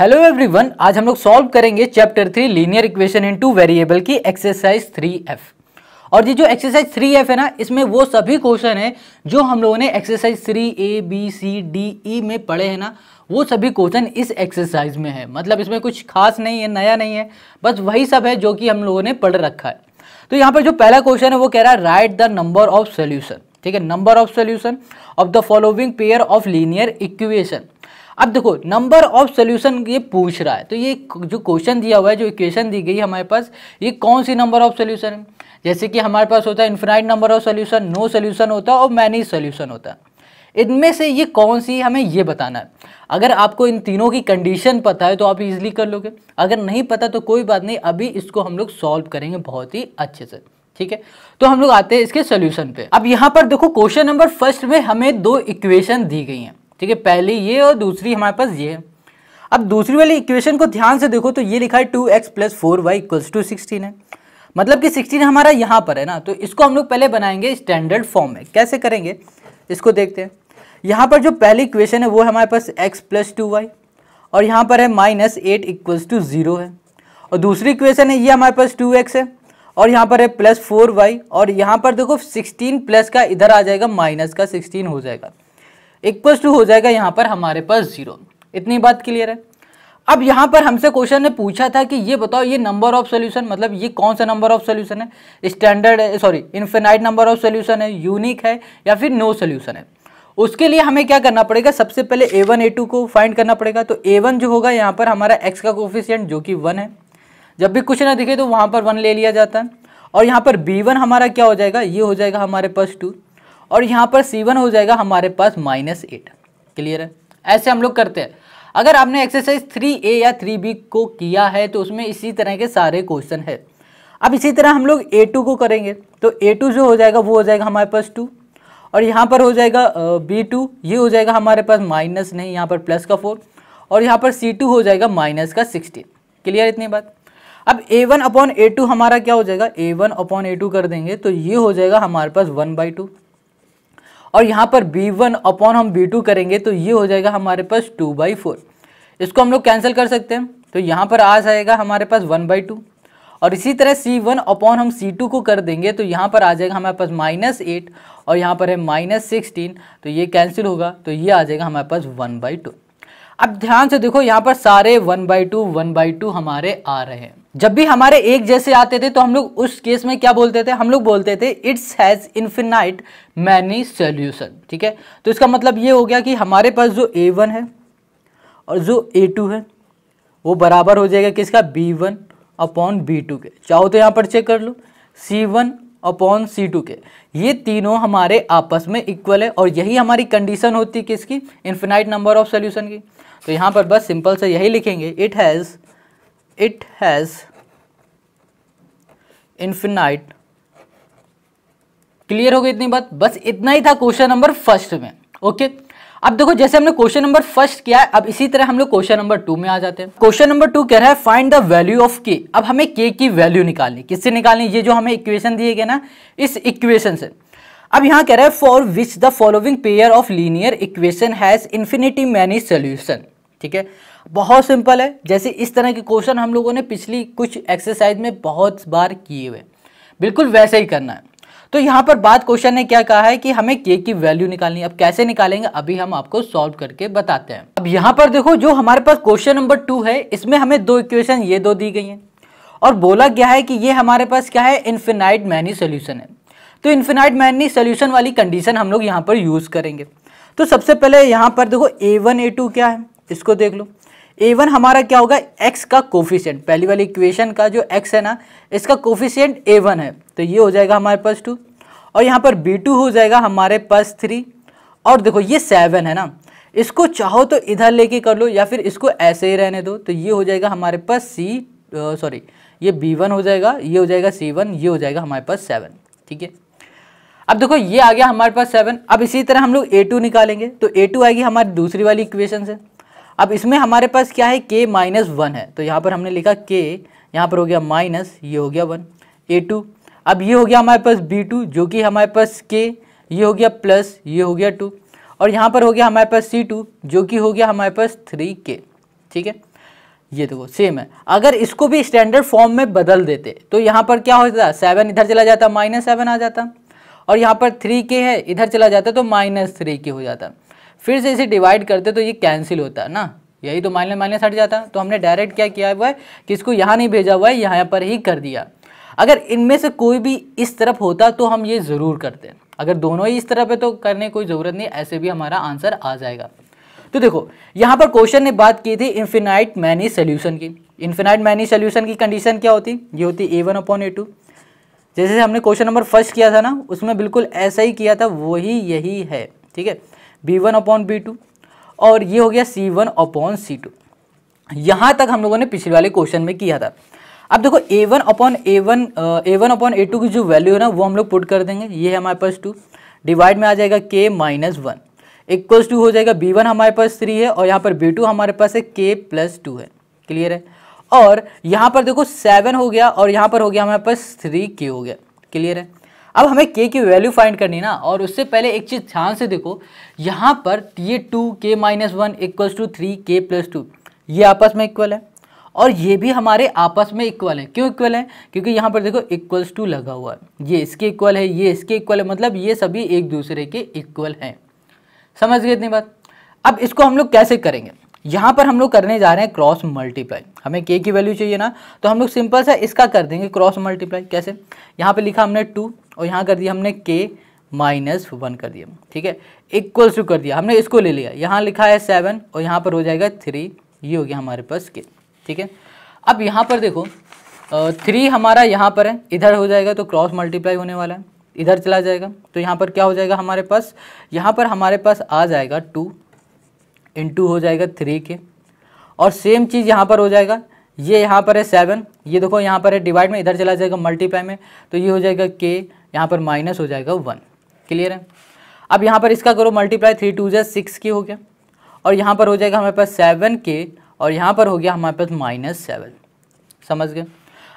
hello everyone आज हम लोग सॉल्व करेंगे chapter three linear equation in two variable की एक्सरसाइज थ्री एफ और ये जो एक्सरसाइज थ्री एफ है ना इसमें वो सभी क्वेश्चन है जो हम लोगों ने exercise three A B C D E में पढ़े हैं ना वो सभी क्वेश्चन इस एक्सरसाइज में है मतलब इसमें कुछ खास नहीं है नया नहीं है बस वही सब है जो कि हम लोगों ने पढ़ रखा है तो यहाँ पर जो पहला क्वेश्चन है वो कह रहा है write the number of solution ठीक है number of solution of the following pair of linear equation अब देखो नंबर ऑफ सोल्यूशन ये पूछ रहा है तो ये जो क्वेश्चन दिया हुआ है जो इक्वेशन दी गई हमारे पास ये कौन सी नंबर ऑफ सोल्यूशन है जैसे कि हमारे पास होता है infinite number of solution no solution होता है और मैनी सोल्यूशन होता है इनमें से ये कौन सी हमें ये बताना है अगर आपको इन तीनों की कंडीशन पता है तो आप इजीली कर लोगे अगर नहीं पता तो कोई बात नहीं अभी इसको हम लोग सॉल्व करेंगे बहुत ही अच्छे से ठीक है तो हम लोग आते हैं इसके सोल्यूशन पे अब यहाँ पर देखो क्वेश्चन नंबर फर्स्ट में हमें दो इक्वेशन दी गई हैं ठीक है पहली ये और दूसरी हमारे पास ये है अब दूसरी वाली इक्वेशन को ध्यान से देखो तो ये लिखा है two X plus four Y equals to sixteen है मतलब कि सिक्सटीन हमारा यहाँ पर है ना तो इसको हम लोग पहले बनाएंगे स्टैंडर्ड फॉर्म में कैसे करेंगे इसको देखते हैं यहाँ पर जो पहली इक्वेशन है वो हमारे पास एक्स प्लस टू वाई और यहाँ पर है minus eight equals to zero है और दूसरी इक्वेशन है ये हमारे पास टू एक्स है और यहाँ पर है प्लस फोर वाई और यहाँ पर देखो सिक्सटीन प्लस का इधर आ जाएगा माइनस का सिक्सटीन हो जाएगा इक्वल टू हो जाएगा यहाँ पर हमारे पास जीरो इतनी बात क्लियर है अब यहाँ पर हमसे क्वेश्चन ने पूछा था कि ये बताओ ये नंबर ऑफ सोल्यूशन मतलब ये कौन सा नंबर ऑफ सोल्यूशन है standard sorry infinite number of solution है यूनिक है या फिर नो no सोल्यूशन है उसके लिए हमें क्या करना पड़ेगा सबसे पहले ए वन ए टू को फाइंड करना पड़ेगा तो ए वन जो होगा यहाँ पर हमारा एक्स का कोफिशियंट जो कि वन है जब भी कुछ ना दिखे तो वहाँ पर वन ले लिया जाता है और यहाँ पर बी वन हमारा क्या हो जाएगा ये हो जाएगा हमारे पास टू और यहाँ पर सी वन हो जाएगा हमारे पास माइनस एट क्लियर है ऐसे हम लोग करते हैं अगर आपने एक्सरसाइज थ्री ए या थ्री बी को किया है तो उसमें इसी तरह के सारे क्वेश्चन है अब इसी तरह हम लोग ए टू को करेंगे तो ए टू जो हो जाएगा वो हो जाएगा हमारे पास टू और यहाँ पर हो जाएगा बी टू ये हो जाएगा हमारे पास माइनस नहीं यहाँ पर प्लस का फोर और यहाँ पर सी टू हो जाएगा माइनस का सिक्सटीन क्लियर इतनी बात अब A one upon A two हमारा क्या हो जाएगा A one upon A two कर देंगे तो ये हो जाएगा हमारे पास वन बाई टू और यहाँ पर बी वन अपॉन हम बी टू करेंगे तो ये हो जाएगा हमारे पास टू बाई फोर इसको हम लोग कैंसिल कर सकते हैं तो यहाँ पर आ जाएगा हमारे पास वन बाई टू और इसी तरह सी वन अपॉन हम सी टू को कर देंगे तो यहाँ पर आ जाएगा हमारे पास माइनस एट और यहाँ पर है माइनस सिक्सटीन तो ये कैंसिल होगा तो ये आ जाएगा हमारे पास वन बाई टू अब ध्यान से देखो यहाँ पर सारे one by two one by two हमारे आ रहे हैं जब भी हमारे एक जैसे आते थे तो हम लोग उस केस में क्या बोलते थे हम लोग बोलते थे it's has infinite many solution ठीक है तो इसका मतलब ये हो गया कि हमारे पास जो ए वन है और जो ए टू है वो बराबर हो जाएगा किसका B one upon B two के चाहो तो यहाँ पर चेक कर लो C one upon C two के ये तीनों हमारे आपस में इक्वल है और यही हमारी कंडीशन होती है किसकी इन्फिनाइट नंबर ऑफ सोल्यूशन की तो यहाँ पर बस सिंपल से यही लिखेंगे it has it has infinite clear हो गई इतनी बात बस इतना ही था क्वेश्चन नंबर फर्स्ट में ओके अब देखो जैसे हमने क्वेश्चन नंबर फर्स्ट किया है अब इसी तरह हम लोग क्वेश्चन नंबर टू में आ जाते हैं क्वेश्चन नंबर टू कह रहा है फाइंड द वैल्यू ऑफ के अब हमें के की वैल्यू निकालनी किससे निकालनी ये जो हमें इक्वेशन दिए गए ना इस इक्वेशन से अब यहां कह रहा है for which the following pair of linear equation has infinity many solution ठीक है बहुत सिंपल है जैसे इस तरह के क्वेश्चन हम लोगों ने पिछली कुछ एक्सरसाइज में बहुत बार किए हुए बिल्कुल वैसे ही करना है तो यहाँ पर बात क्वेश्चन ने क्या कहा है कि हमें के की वैल्यू निकालनी है अब कैसे निकालेंगे अभी हम आपको सॉल्व करके बताते हैं अब यहाँ पर देखो जो हमारे पास क्वेश्चन नंबर टू है इसमें हमें दो इक्वेशन ये दो दी गई हैं और बोला गया है कि ये हमारे पास क्या है इन्फिनाइट मैनी सोल्यूशन है तो इन्फिनाइट मैनी सोल्यूशन वाली कंडीशन हम लोग यहाँ पर यूज़ करेंगे तो सबसे पहले यहाँ पर देखो ए वन ए टू क्या है इसको देख लो ए वन हमारा क्या होगा एक्स का कोफिशियंट पहली वाली इक्वेशन का जो एक्स है ना इसका कोफिशियंट ए वन है तो ये हो जाएगा हमारे पास टू और यहाँ पर बी टू हो जाएगा हमारे पास थ्री और देखो ये सेवन है ना इसको चाहो तो इधर लेके कर लो या फिर इसको ऐसे ही रहने दो तो ये हो जाएगा हमारे पास सी सॉरी ये बी वन हो जाएगा ये हो जाएगा सी वन ये हो जाएगा हमारे पास सेवन ठीक है अब देखो ये आ गया हमारे पास सेवन अब इसी तरह हम लोग ए टू निकालेंगे तो ए टू आएगी हमारी दूसरी वाली इक्वेशन से अब इसमें हमारे पास क्या है के माइनस वन है तो यहाँ पर हमने लिखा के यहाँ पर हो गया माइनस ये हो गया वन ए टू अब ये हो गया हमारे पास बी टू जो कि हमारे पास के ये हो गया प्लस ये हो गया टू और यहाँ पर हो गया हमारे पास सी टू जो कि हो गया हमारे पास थ्री के ठीक है ये देखो सेम है अगर इसको भी स्टैंडर्ड फॉर्म में बदल देते तो यहाँ पर क्या हो जाता सेवन इधर चला जाता माइनस सेवन आ जाता और यहाँ पर थ्री के है इधर चला जाता तो माइनस थ्री के हो जाता फिर से इसे डिवाइड करते तो ये कैंसिल होता है ना यही तो माइनस माइनस हट जाता तो हमने डायरेक्ट क्या किया हुआ है कि इसको यहाँ नहीं भेजा हुआ है यहाँ पर ही कर दिया अगर इनमें से कोई भी इस तरफ होता तो हम ये ज़रूर करते अगर दोनों ही इस तरफ है तो करने कोई ज़रूरत नहीं ऐसे भी हमारा आंसर आ जाएगा तो देखो यहाँ पर क्वेश्चन ने बात की थी इन्फिनाइट मैनी सोल्यूशन की इन्फिनाइट मैनी सोल्यूशन की कंडीशन क्या होती ये होती A one upon A two जैसे हमने क्वेश्चन नंबर फर्स्ट किया था ना उसमें बिल्कुल ऐसा ही किया था वही यही है ठीक है B one upon B two और ये हो गया C one upon C two यहाँ तक हम लोगों ने पिछले वाले क्वेश्चन में किया था अब देखो A one upon A one A one upon A two की जो वैल्यू है ना वो हम लोग पुट कर देंगे ये है हमारे पास टू डिवाइड में आ जाएगा के माइनस वन इक्वल्स टू हो जाएगा बी वन हमारे पास थ्री है और यहाँ पर बी टू हमारे पास है के प्लस टू है क्लियर है और यहाँ पर देखो सेवन हो गया और यहाँ पर हो गया हमारे पास थ्री के हो गया क्लियर है अब हमें के की वैल्यू फाइंड करनी ना और उससे पहले एक चीज़ ध्यान से देखो यहाँ पर ये two K minus one equals to three K plus two ये आपस में इक्वल है और ये भी हमारे आपस में इक्वल है क्यों इक्वल है क्योंकि यहाँ पर देखो इक्वल्स टू लगा हुआ है ये इसके इक्वल है ये इसके इक्वल है मतलब ये सभी एक दूसरे के इक्वल हैं समझ गए इतनी बात अब इसको हम लोग कैसे करेंगे यहाँ पर हम लोग करने जा रहे हैं क्रॉस मल्टीप्लाई हमें के की वैल्यू चाहिए ना तो हम लोग सिंपल सा इसका कर देंगे क्रॉस मल्टीप्लाई कैसे यहाँ पर लिखा हमने टू और यहाँ कर दिया हमने के माइनस वन कर दिया ठीक है इक्वल टू कर दिया हमने इसको ले लिया यहाँ लिखा है सेवन और यहाँ पर हो जाएगा थ्री ये हो गया हमारे पास के ठीक है अब यहाँ पर देखो थ्री हमारा यहाँ पर है इधर हो जाएगा तो क्रॉस मल्टीप्लाई होने वाला है इधर चला जाएगा तो यहाँ पर क्या हो जाएगा हमारे पास यहाँ पर हमारे पास आ जाएगा टू इन हो जाएगा थ्री के और सेम चीज़ यहाँ पर हो जाएगा ये यहाँ पर है सेवन ये देखो यहाँ पर है डिवाइड में इधर चला जाएगा मल्टीप्लाई में तो ये हो जाएगा के यहाँ पर माइनस हो जाएगा वन क्लियर है अब यहाँ पर इसका करो मल्टीप्लाई थ्री टू जै सिक्स के हो गया और यहाँ पर हो जाएगा हमारे पास सेवन के और यहाँ पर हो गया हमारे पास माइनस सेवन समझ गए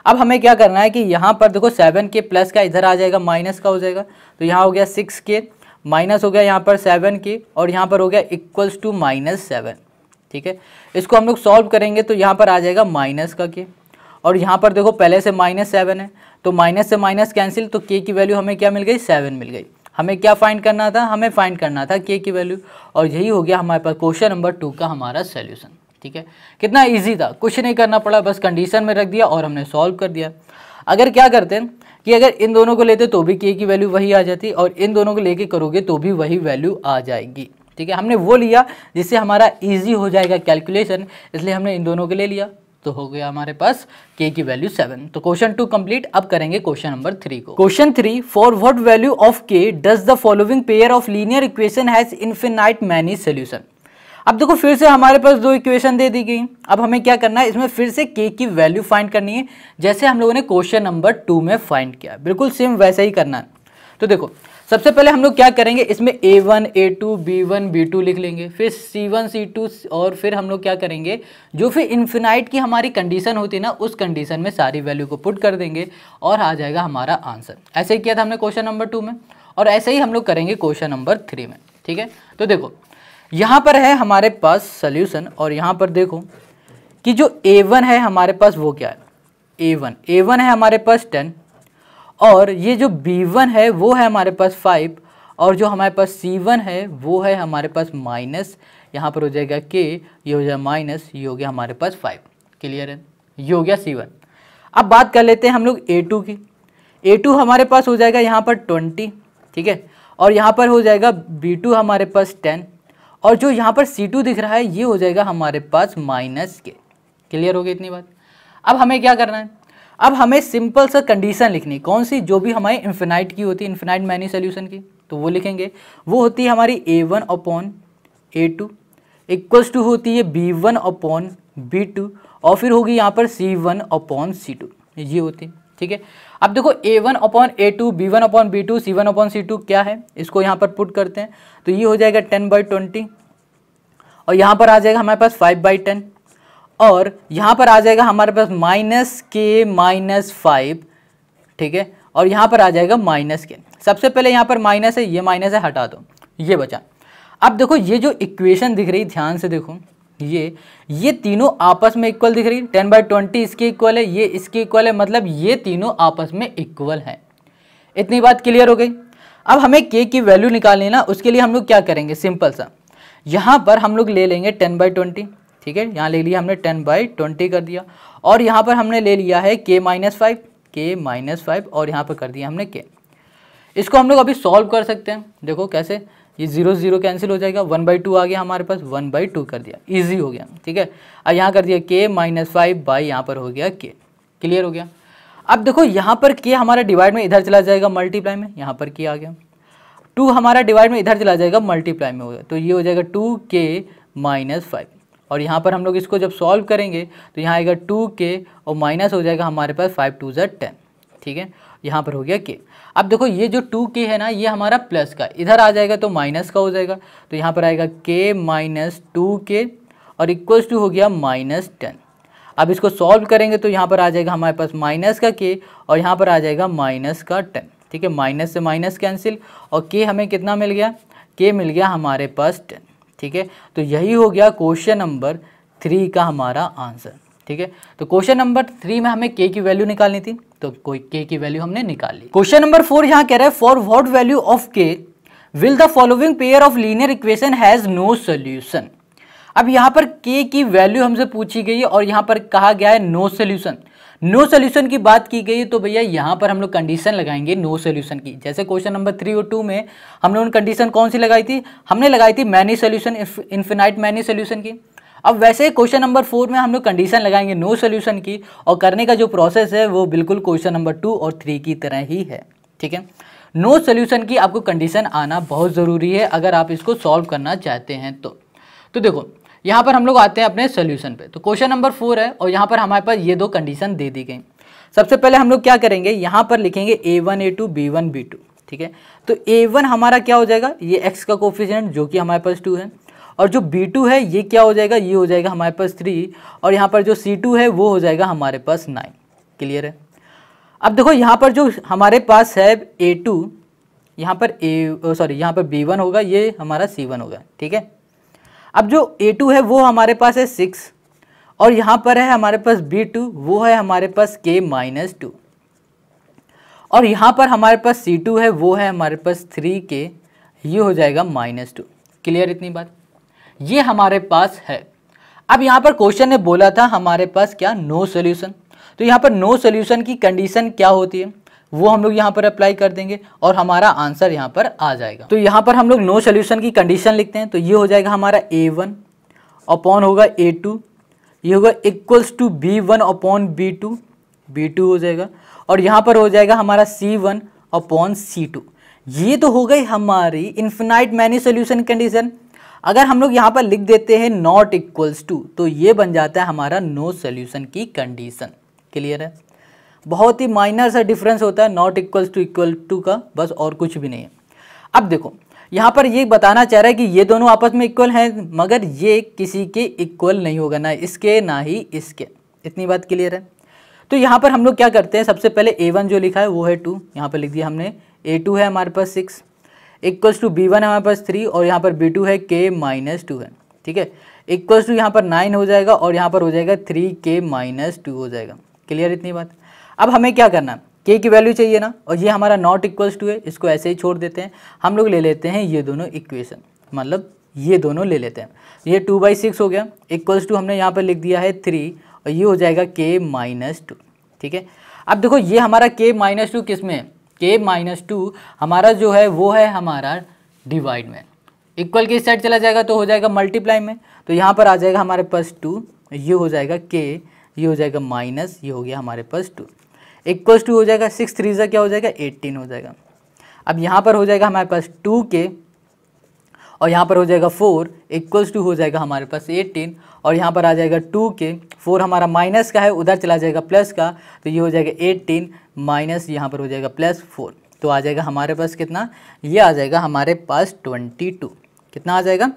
अब हमें क्या करना है कि यहाँ पर देखो सेवन के प्लस का इधर आ जाएगा माइनस का हो जाएगा तो यहाँ हो गया सिक्स के माइनस हो गया यहाँ पर सेवन के और यहाँ पर हो गया इक्वल्स टू माइनस सेवन ठीक है इसको हम लोग सॉल्व करेंगे तो यहाँ पर आ जाएगा माइनस का के और यहाँ पर देखो पहले से माइनस सेवन है तो माइनस से माइनस कैंसिल तो के की वैल्यू हमें क्या मिल गई सेवन मिल गई हमें क्या फाइंड करना था हमें फाइंड करना था के की वैल्यू और यही हो गया हमारे पास क्वेश्चन नंबर टू का हमारा सोल्यूशन ठीक है कितना ईजी था कुछ नहीं करना पड़ा बस कंडीशन में रख दिया और हमने सॉल्व कर दिया अगर क्या करते हैं कि अगर इन दोनों को लेते तो भी के की वैल्यू वही आ जाती और इन दोनों को लेके करोगे तो भी वही वैल्यू आ जाएगी ठीक है हमने वो लिया जिससे हमारा ईजी हो जाएगा कैलकुलेशन इसलिए हमने इन दोनों को ले लिया तो हो गया हमारे पास के की वैल्यू सेवन तो क्वेश्चन टू कंप्लीट अब करेंगे क्वेश्चन नंबर थ्री को question three for what value of K does the following pair of linear equation has infinite many solution अब देखो फिर से हमारे पास दो इक्वेशन दे दी गई अब हमें क्या करना है इसमें फिर से के की वैल्यू फाइंड करनी है जैसे हम लोगों ने क्वेश्चन नंबर टू में फाइंड किया बिल्कुल सेम वैसा ही करना है तो देखो सबसे पहले हम लोग क्या करेंगे इसमें A one A two B one B two लिख लेंगे फिर सी वन सी टू और फिर हम लोग क्या करेंगे जो फिर इन्फिनाइट की हमारी कंडीशन होती है ना उस कंडीशन में सारी वैल्यू को पुट कर देंगे और आ जाएगा हमारा आंसर ऐसे ही किया था हमने क्वेश्चन नंबर टू में और ऐसे ही हम लोग करेंगे क्वेश्चन नंबर थ्री में ठीक है तो देखो यहाँ पर है हमारे पास सल्यूशन और यहाँ पर देखो कि जो ए वन है हमारे पास वो क्या है ए वन ए वन है हमारे पास टेन और ये जो बी वन है वो है हमारे पास फाइव और जो हमारे पास सी वन है वो है हमारे पास माइनस यहाँ पर हो जाएगा के ये हो जाएगा माइनस ये हो गया हमारे पास फाइव क्लियर है ये हो गया सी वन अब बात कर लेते हैं हम लोग ए टू की ए टू हमारे पास हो जाएगा यहाँ पर ट्वेंटी ठीक है और यहाँ पर हो जाएगा बी टू हमारे पास टेन और जो यहाँ पर सी टू दिख रहा है ये हो जाएगा हमारे पास माइनस के क्लियर हो गई इतनी बात अब हमें क्या करना है अब हमें सिंपल सा कंडीशन लिखनी कौन सी जो भी हमारी इन्फिनाइट की होती है इन्फिनाइट मैनी सोल्यूशन की तो वो लिखेंगे वो होती है हमारी A one upon A two equals to होती है B one upon B two और फिर होगी यहाँ पर C one upon C two ये होती है ठीक है अब देखो A one upon A two B one upon B two C one upon C two क्या है इसको यहाँ पर पुट करते हैं तो ये हो जाएगा टेन बाई ट्वेंटी और यहाँ पर आ जाएगा हमारे पास फाइव बाई टेन और यहाँ पर आ जाएगा हमारे पास माइनस के माइनस फाइव ठीक है और यहाँ पर आ जाएगा माइनस के सबसे पहले यहाँ पर माइनस है ये माइनस है हटा दो ये बचा अब देखो ये जो इक्वेशन दिख रही ध्यान से देखो ये ये तीनों आपस में इक्वल दिख रही है टेन बाई ट्वेंटी इसके इक्वल है ये इसके इक्वल है मतलब ये तीनों आपस में इक्वल है इतनी बात क्लियर हो गई अब हमें के की वैल्यू निकालनी ना उसके लिए हम लोग क्या करेंगे सिंपल सा यहाँ पर हम लोग ले लेंगे टेन बाई ट्वेंटी ठीक है यहाँ ले लिया हमने टेन बाई ट्वेंटी कर दिया और यहाँ पर हमने ले लिया है K minus five K minus five और यहाँ पर कर दिया हमने के इसको हम लोग अभी सॉल्व कर सकते हैं देखो कैसे ये जीरो जीरो कैंसिल हो जाएगा वन बाई टू आ गया हमारे पास वन बाई टू कर दिया इजी हो गया ठीक है अब यहाँ कर दिया के माइनस फाइव बाई यहाँ पर हो गया के क्लियर हो गया अब देखो यहाँ पर के हमारा डिवाइड में इधर चला जाएगा मल्टीप्लाई में यहाँ पर के आ गया टू हमारा डिवाइड में इधर चला जाएगा मल्टीप्लाई में हो गया तो ये हो जाएगा टू के माइनस फाइव और यहाँ पर हम लोग इसको जब सॉल्व करेंगे तो यहाँ आएगा टू के और माइनस हो जाएगा हमारे पास फाइव टू ज़र टेन ठीक है यहाँ पर हो गया के अब देखो ये जो टू के है ना ये हमारा प्लस का इधर आ जाएगा तो माइनस का हो जाएगा तो यहाँ पर आएगा के माइनस टू के और इक्वल्स टू हो गया माइनस टेन अब इसको सॉल्व करेंगे तो यहाँ पर आ जाएगा हमारे पास माइनस का के और यहाँ पर आ जाएगा माइनस का टेन ठीक है माइनस से माइनस कैंसिल और के हमें कितना मिल गया के मिल गया हमारे पास टेन ठीक है तो यही हो गया क्वेश्चन नंबर थ्री का हमारा आंसर ठीक है तो क्वेश्चन नंबर थ्री में हमें के की वैल्यू निकालनी थी तो कोई के की वैल्यू हमने निकाल ली क्वेश्चन नंबर फोर यहाँ कह रहा है for what value of K will the following pair of linear equation has no solution अब यहाँ पर के की वैल्यू हमसे पूछी गई है और यहाँ पर कहा गया है no solution no no solution की बात की गई तो भैया यहाँ पर हम लोग कंडीशन लगाएंगे नो no सोल्यूशन की जैसे क्वेश्चन नंबर थ्री और टू में हमने उन कंडीशन कौन सी लगाई थी हमने लगाई थी many solution infinite many solution की अब वैसे ही क्वेश्चन नंबर फोर में हम लोग कंडीशन लगाएंगे नो no सोल्यूशन की और करने का जो प्रोसेस है वो बिल्कुल क्वेश्चन नंबर टू और थ्री की तरह ही है ठीक है नो no सोल्यूशन की आपको कंडीशन आना बहुत ज़रूरी है अगर आप इसको सॉल्व करना चाहते हैं तो, तो देखो यहाँ पर हम लोग आते हैं अपने सोल्यूशन पे तो क्वेश्चन नंबर फोर है और यहाँ पर हमारे पास ये दो कंडीशन दे दी गई सबसे पहले हम लोग क्या करेंगे यहाँ पर लिखेंगे A one A two B one B two ठीक है तो ए वन हमारा क्या हो जाएगा ये एक्स का कोफिशियंट जो कि हमारे पास टू है और जो बी टू है ये क्या हो जाएगा ये हो जाएगा हमारे पास थ्री और यहाँ पर जो सी टू है वो हो जाएगा हमारे पास नाइन क्लियर है अब देखो यहाँ पर जो हमारे पास है ए टू यहाँ पर ए सॉरी यहाँ पर बी वन होगा ये हमारा सी वन होगा ठीक है अब जो ए टू है वो हमारे पास है सिक्स और यहाँ पर है हमारे पास बी टू वो है हमारे पास के माइनस टू और यहाँ पर हमारे पास सी टू है वो है हमारे पास थ्री के ये हो जाएगा माइनस टू क्लियर इतनी बात ये हमारे पास है अब यहाँ पर क्वेश्चन ने बोला था हमारे पास क्या नो no सोल्यूशन तो यहाँ पर नो no सोल्यूशन की कंडीशन क्या होती है वो हम लोग यहाँ पर अप्लाई कर देंगे और हमारा आंसर यहाँ पर आ जाएगा तो यहाँ पर हम लोग नो सोल्यूशन की कंडीशन लिखते हैं तो ये हो जाएगा हमारा ए वन अपॉन होगा ए टू ये होगा equals to B one upon B two B two हो जाएगा और यहाँ पर हो जाएगा हमारा C one upon C two ये तो हो गई हमारी इन्फिनाइट मैनी सोल्यूशन कंडीशन अगर हम लोग यहाँ पर लिख देते हैं नॉट इक्वल्स टू तो ये बन जाता है हमारा नो no सोल्यूशन की कंडीशन क्लियर है बहुत ही माइनर सा डिफरेंस होता है not equals to equal to का बस और कुछ भी नहीं है अब देखो यहाँ पर ये बताना चाह रहा है कि ये दोनों आपस में इक्वल हैं मगर ये किसी के इक्वल नहीं होगा ना इसके ना ही इसके इतनी बात क्लियर है तो यहाँ पर हम लोग क्या करते हैं सबसे पहले ए वन जो लिखा है वो है टू यहाँ पर लिख दिया हमने ए टू है हमारे पास six equals to B one हमारे पास थ्री और यहाँ पर बी टू है के माइनस टू है ठीक है इक्वल्स टू यहाँ पर नाइन हो जाएगा और यहाँ पर हो जाएगा थ्री के माइनस टू हो जाएगा क्लियर इतनी बात अब हमें क्या करना है के की वैल्यू चाहिए ना और ये हमारा नॉट इक्वल्स टू है इसको ऐसे ही छोड़ देते हैं हम लोग ले लेते हैं ये दोनों इक्वेशन मतलब ये दोनों ले लेते हैं ये टू बाई सिक्स हो गया इक्वल्स टू हमने यहाँ पर लिख दिया है थ्री और ये हो जाएगा के माइनस टू ठीक है अब देखो ये हमारा के माइनस टू किस में है के माइनस टू हमारा जो है वो है हमारा डिवाइड में इक्वल के साइड चला जाएगा तो हो जाएगा मल्टीप्लाई में तो यहाँ पर आ जाएगा हमारे पास टू ये हो जाएगा के ये हो जाएगा माइनस ये हो गया हमारे पास टू इक्वल्स टू हो जाएगा सिक्स थ्री ज़ा क्या हो जाएगा एट्टीन हो जाएगा अब यहाँ पर हो जाएगा हमारे पास टू के और यहाँ पर हो जाएगा फोर इक्वल्स टू हो जाएगा हमारे पास एट्टीन और यहाँ पर आ जाएगा टू के फोर हमारा माइनस का है उधर चला जाएगा प्लस का तो ये हो जाएगा एट्टीन माइनस यहाँ पर हो जाएगा प्लस फोर तो आ जाएगा हमारे पास कितना ये आ जाएगा हमारे पास ट्वेंटी टू कितना आ जाएगा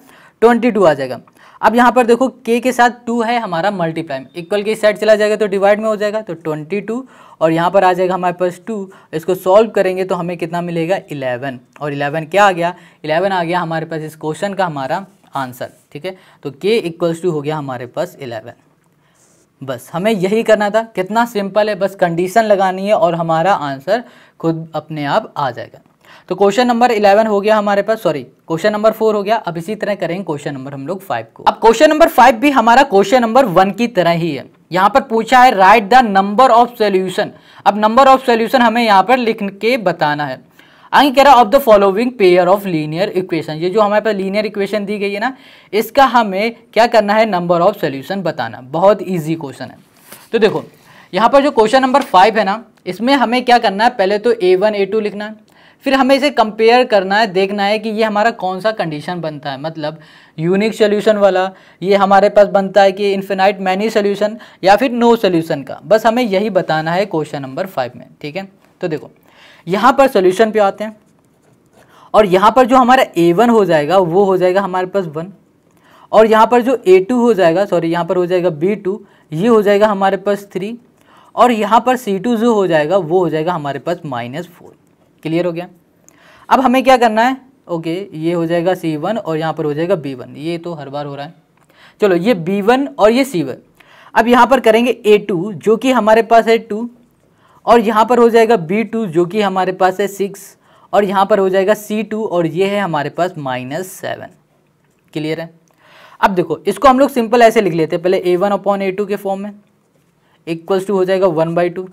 ट्वेंटी टू आ जाएगा अब यहाँ पर देखो के के साथ टू है हमारा मल्टीप्लाई में इक्वल के साइड चला जाएगा तो डिवाइड में हो जाएगा तो ट्वेंटी टू और यहाँ पर आ जाएगा हमारे पास टू इसको सॉल्व करेंगे तो हमें कितना मिलेगा इलेवन और इलेवन क्या आ गया इलेवन आ गया हमारे पास इस क्वेश्चन का हमारा आंसर ठीक है तो के इक्वल्स टू हो गया हमारे पास इलेवन बस हमें यही करना था कितना सिंपल है बस कंडीशन लगानी है और हमारा आंसर खुद अपने आप आ जाएगा तो क्वेश्चन नंबर इलेवन हो गया हमारे पास सॉरी क्वेश्चन नंबर फोर हो गया अब इसी तरह करेंगे क्वेश्चन नंबर हम लोग फाइव को अब क्वेश्चन नंबर फाइव भी हमारा क्वेश्चन नंबर वन की तरह ही है यहाँ पर पूछा है write the number of solution अब नंबर ऑफ सोल्यूशन हमें यहाँ पर लिख के बताना है आगे कह रहा of the following pair of linear equation ये जो हमारे पास लीनियर इक्वेशन दी गई है ना इसका हमें क्या करना है नंबर ऑफ सोल्यूशन बताना बहुत ईजी क्वेश्चन है तो देखो यहाँ पर जो क्वेश्चन नंबर फाइव है ना इसमें हमें क्या करना है पहले तो ए वन ए टू लिखना है फिर हमें इसे कंपेयर करना है देखना है कि ये हमारा कौन सा कंडीशन बनता है मतलब यूनिक सोल्यूशन वाला ये हमारे पास बनता है कि इन्फिनाइट मैनी सोल्यूशन या फिर नो सोल्यूशन का बस हमें यही बताना है क्वेश्चन नंबर फाइव में ठीक है तो देखो यहाँ पर सोल्यूशन पे आते हैं और यहाँ पर जो हमारा ए वन हो जाएगा वो हो जाएगा हमारे पास वन और यहाँ पर जो ए टू हो जाएगा सॉरी यहाँ पर हो जाएगा बी टू ये हो जाएगा हमारे पास थ्री और यहाँ पर सी टू जो हो जाएगा वो हो जाएगा हमारे पास माइनस फोर क्लियर हो गया अब हमें क्या करना है ओके ये हो जाएगा सी वन और यहाँ पर हो जाएगा बी वन ये तो हर बार हो रहा है चलो ये बी वन और ये सी वन अब यहाँ पर करेंगे ए टू जो कि हमारे पास है टू और यहाँ पर हो जाएगा बी टू जो कि हमारे पास है सिक्स और यहाँ पर हो जाएगा सी टू और ये है हमारे पास माइनस सेवन क्लियर है अब देखो इसको हम लोग सिंपल ऐसे लिख लेते हैं पहले A one upon A two के फॉर्म में इक्वल्स टू हो जाएगा वन बाई टू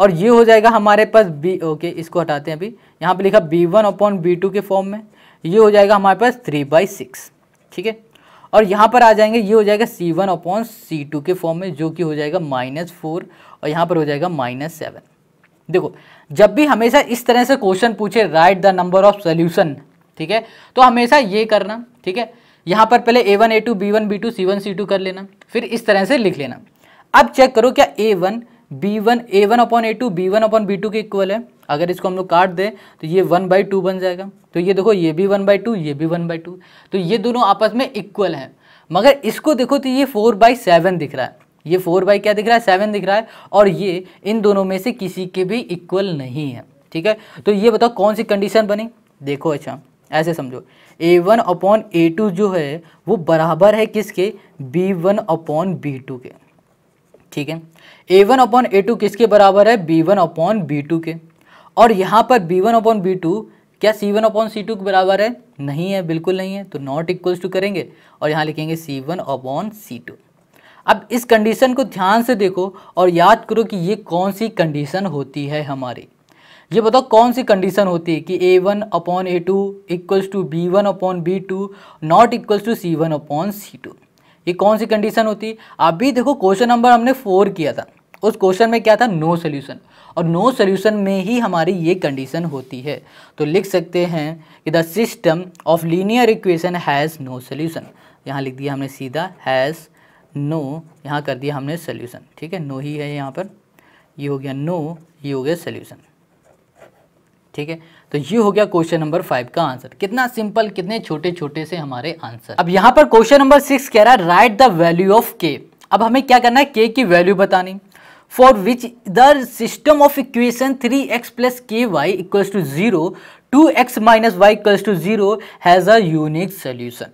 और ये हो जाएगा हमारे पास बी ओके इसको हटाते हैं अभी यहाँ पे लिखा B one upon B two के फॉर्म में ये हो जाएगा हमारे पास थ्री बाई सिक्स ठीक है और यहाँ पर आ जाएंगे ये हो जाएगा C one upon C two के फॉर्म में जो कि हो जाएगा माइनस फोर और यहाँ पर हो जाएगा माइनस सेवन देखो जब भी हमेशा इस तरह से क्वेश्चन पूछे write the number of solution ठीक है तो हमेशा ये करना ठीक है यहाँ पर पहले A one A two B one B two C one C two कर लेना फिर इस तरह से लिख लेना अब चेक करो क्या A one B one A one upon A two B one upon B two के इक्वल है अगर इसको हम लोग काट दें तो ये वन बाई टू बन जाएगा तो ये देखो ये भी वन बाई टू ये भी वन बाई टू तो ये दोनों आपस में इक्वल हैं मगर इसको देखो तो ये फोर बाई सेवन दिख रहा है ये फोर बाई क्या दिख रहा है सेवन दिख रहा है और ये इन दोनों में से किसी के भी इक्वल नहीं है ठीक है तो ये बताओ कौन सी कंडीशन बनी देखो अच्छा ऐसे समझो A one upon A two जो है वो बराबर है किसके B one upon B two के ठीक है A one upon A two किसके बराबर है B one upon B two के और यहाँ पर B one upon B two क्या C one upon C two के बराबर है नहीं है बिल्कुल नहीं है तो नॉट इक्वल्स टू करेंगे और यहाँ लिखेंगे C one upon C two अब इस कंडीशन को ध्यान से देखो और याद करो कि ये कौन सी कंडीशन होती है हमारी ये बताओ कौन सी कंडीशन होती है कि A one upon A two equals to B one upon B two not equals to C one upon C two ये कौन सी कंडीशन होती है अभी देखो क्वेश्चन नंबर हमने फोर किया था उस क्वेश्चन में क्या था नो no सोल्यूशन और नो no सोल्यूशन में ही हमारी ये कंडीशन होती है तो लिख सकते हैं कि the system of linear equation has no solution यहाँ लिख दिया हमने सीधा हैज़ नो no, यहाँ कर दिया हमने सोल्यूशन ठीक है नो ही है यहाँ पर ये हो गया नो ये हो गया सोल्यूशन ठीक है तो ये हो गया क्वेश्चन नंबर फाइव का आंसर कितना सिंपल कितने छोटे छोटे से हमारे आंसर अब यहाँ पर क्वेश्चन नंबर सिक्स कह रहा है राइट द वैल्यू ऑफ के अब हमें क्या करना है के की वैल्यू बतानी system of equation three X plus K Y ky to zero two X minus Y equals to zero has a unique solution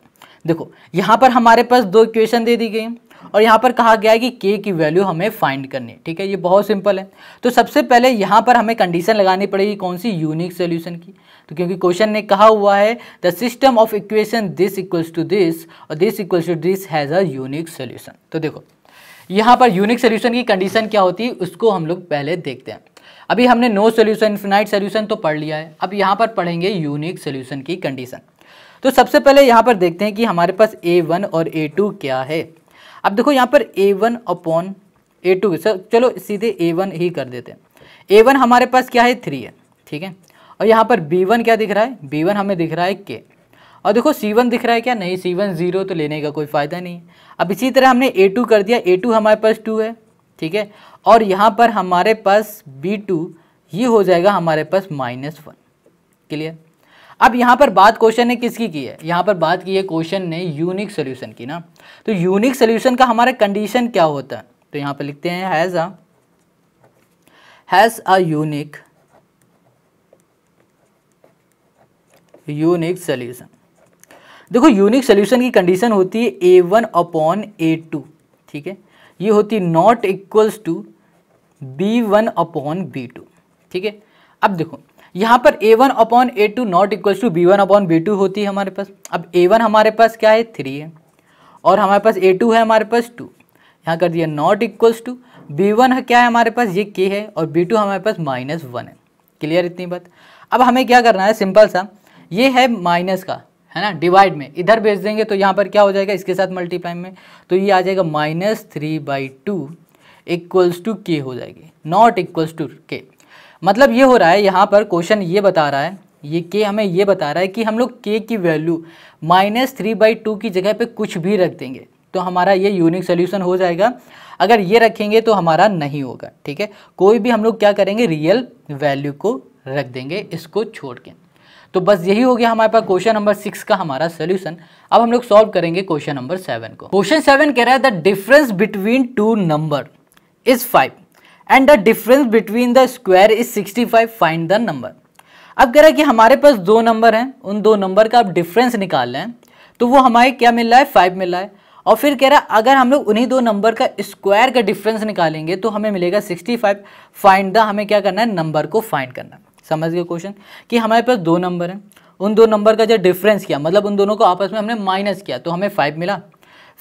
देखो यहाँ पर हमारे पास दो इक्वेशन दे दी गई और यहाँ पर कहा गया है कि k की वैल्यू हमें फाइंड करनी है ठीक है ये बहुत सिंपल है तो सबसे पहले यहाँ पर हमें कंडीशन लगानी पड़ेगी कौन सी यूनिक सोल्यूशन की तो क्योंकि क्वेश्चन ने कहा हुआ है the system of equation this equals to this और this equals to this has a unique solution तो देखो यहाँ पर यूनिक सोल्यूशन की कंडीशन क्या होती है उसको हम लोग पहले देखते हैं अभी हमने नो सोल्यूशन इन्फिनाइट सोल्यूशन तो पढ़ लिया है अब यहाँ पर पढ़ेंगे यूनिक सोल्यूशन की कंडीशन तो सबसे पहले यहाँ पर देखते हैं कि हमारे पास ए वन और ए टू क्या है अब देखो यहाँ पर A one upon A two sir चलो सीधे ए वन ही कर देते हैं ए वन हमारे पास क्या है थ्री है ठीक है और यहाँ पर बी वन क्या दिख रहा है बी वन हमें दिख रहा है के और देखो सी वन दिख रहा है क्या नहीं सी वन ज़ीरो तो लेने का कोई फ़ायदा नहीं अब इसी तरह हमने ए टू कर दिया ए टू हमारे पास टू है ठीक है और यहाँ पर हमारे पास बी टू ये हो जाएगा हमारे पास माइनस वन क्लियर अब यहाँ पर बात क्वेश्चन ने किसकी की है यहाँ पर बात की है क्वेश्चन ने यूनिक सोल्यूशन की ना तो यूनिक सोल्यूशन का हमारा कंडीशन क्या होता है तो यहाँ पर लिखते हैं has a has a unique unique solution देखो यूनिक सोल्यूशन की कंडीशन होती है A one upon A two ठीक है ये होती है not equals to B one upon B two ठीक है अब देखो यहाँ पर A one upon A two not equals to B one upon B two होती है हमारे पास अब ए वन हमारे पास क्या है थ्री है और हमारे पास ए टू है हमारे पास टू यहाँ कर दिया not equals to B one क्या है हमारे पास ये के है और बी टू हमारे पास माइनस वन है क्लियर इतनी बात अब हमें क्या करना है सिंपल सा ये है माइनस का है ना डिवाइड में इधर भेज देंगे तो यहाँ पर क्या हो जाएगा इसके साथ मल्टीप्लाई में तो ये आ जाएगा minus three by two equals to K हो जाएगी नॉट इक्वल्स टू के मतलब ये हो रहा है यहाँ पर क्वेश्चन ये बता रहा है ये के हमें ये बता रहा है कि हम लोग के की value minus three by two की जगह पे कुछ भी रख देंगे तो हमारा ये यूनिक सोल्यूशन हो जाएगा अगर ये रखेंगे तो हमारा नहीं होगा ठीक है कोई भी हम लोग क्या करेंगे रियल वैल्यू को रख देंगे इसको छोड़ के तो बस यही हो गया हमारे पास क्वेश्चन नंबर सिक्स का हमारा सोल्यूशन अब हम लोग सॉल्व करेंगे क्वेश्चन नंबर सेवन को क्वेश्चन सेवन कह रहा है the difference between two number is five and the difference between the square is sixty five find the number अब कह रहा है कि हमारे पास दो नंबर हैं उन दो नंबर का आप डिफरेंस निकाल रहे हैं तो वो हमारे क्या मिल रहा है फाइव मिल रहा है और फिर कह रहा है अगर हम लोग उन्हीं दो नंबर का स्क्वायर का डिफरेंस निकालेंगे तो हमें मिलेगा सिक्सटी फाइव फाइंड द हमें क्या करना है नंबर को फाइंड करना है समझ गए क्वेश्चन कि हमारे पास दो नंबर हैं उन दो नंबर का जो डिफरेंस किया मतलब उन दोनों को आपस में हमने माइनस किया तो हमें फाइव मिला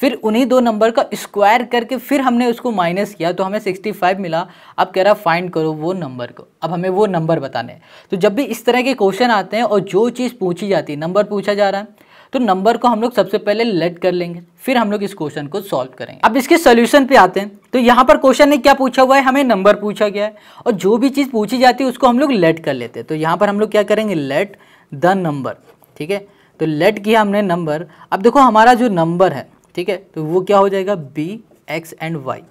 फिर उन्हीं दो नंबर का स्क्वायर करके फिर हमने उसको माइनस किया तो हमें 65 मिला अब कह रहा फाइंड करो वो नंबर को अब हमें वो नंबर बताने तो जब भी इस तरह के क्वेश्चन आते हैं और जो चीज़ पूछी जाती है नंबर पूछा जा रहा है तो नंबर को हम लोग सबसे पहले लेट कर लेंगे फिर हम लोग इस क्वेश्चन को सॉल्व करेंगे अब इसके सोल्यूशन पे आते हैं तो यहाँ पर क्वेश्चन ने क्या पूछा हुआ है हमें नंबर पूछा गया है और जो भी चीज़ पूछी जाती है उसको हम लोग लेट कर लेते हैं तो यहाँ पर हम लोग क्या करेंगे लेट द नंबर ठीक है तो लेट किया हमने नंबर अब देखो हमारा जो नंबर है ठीक है तो वो क्या हो जाएगा B x and Y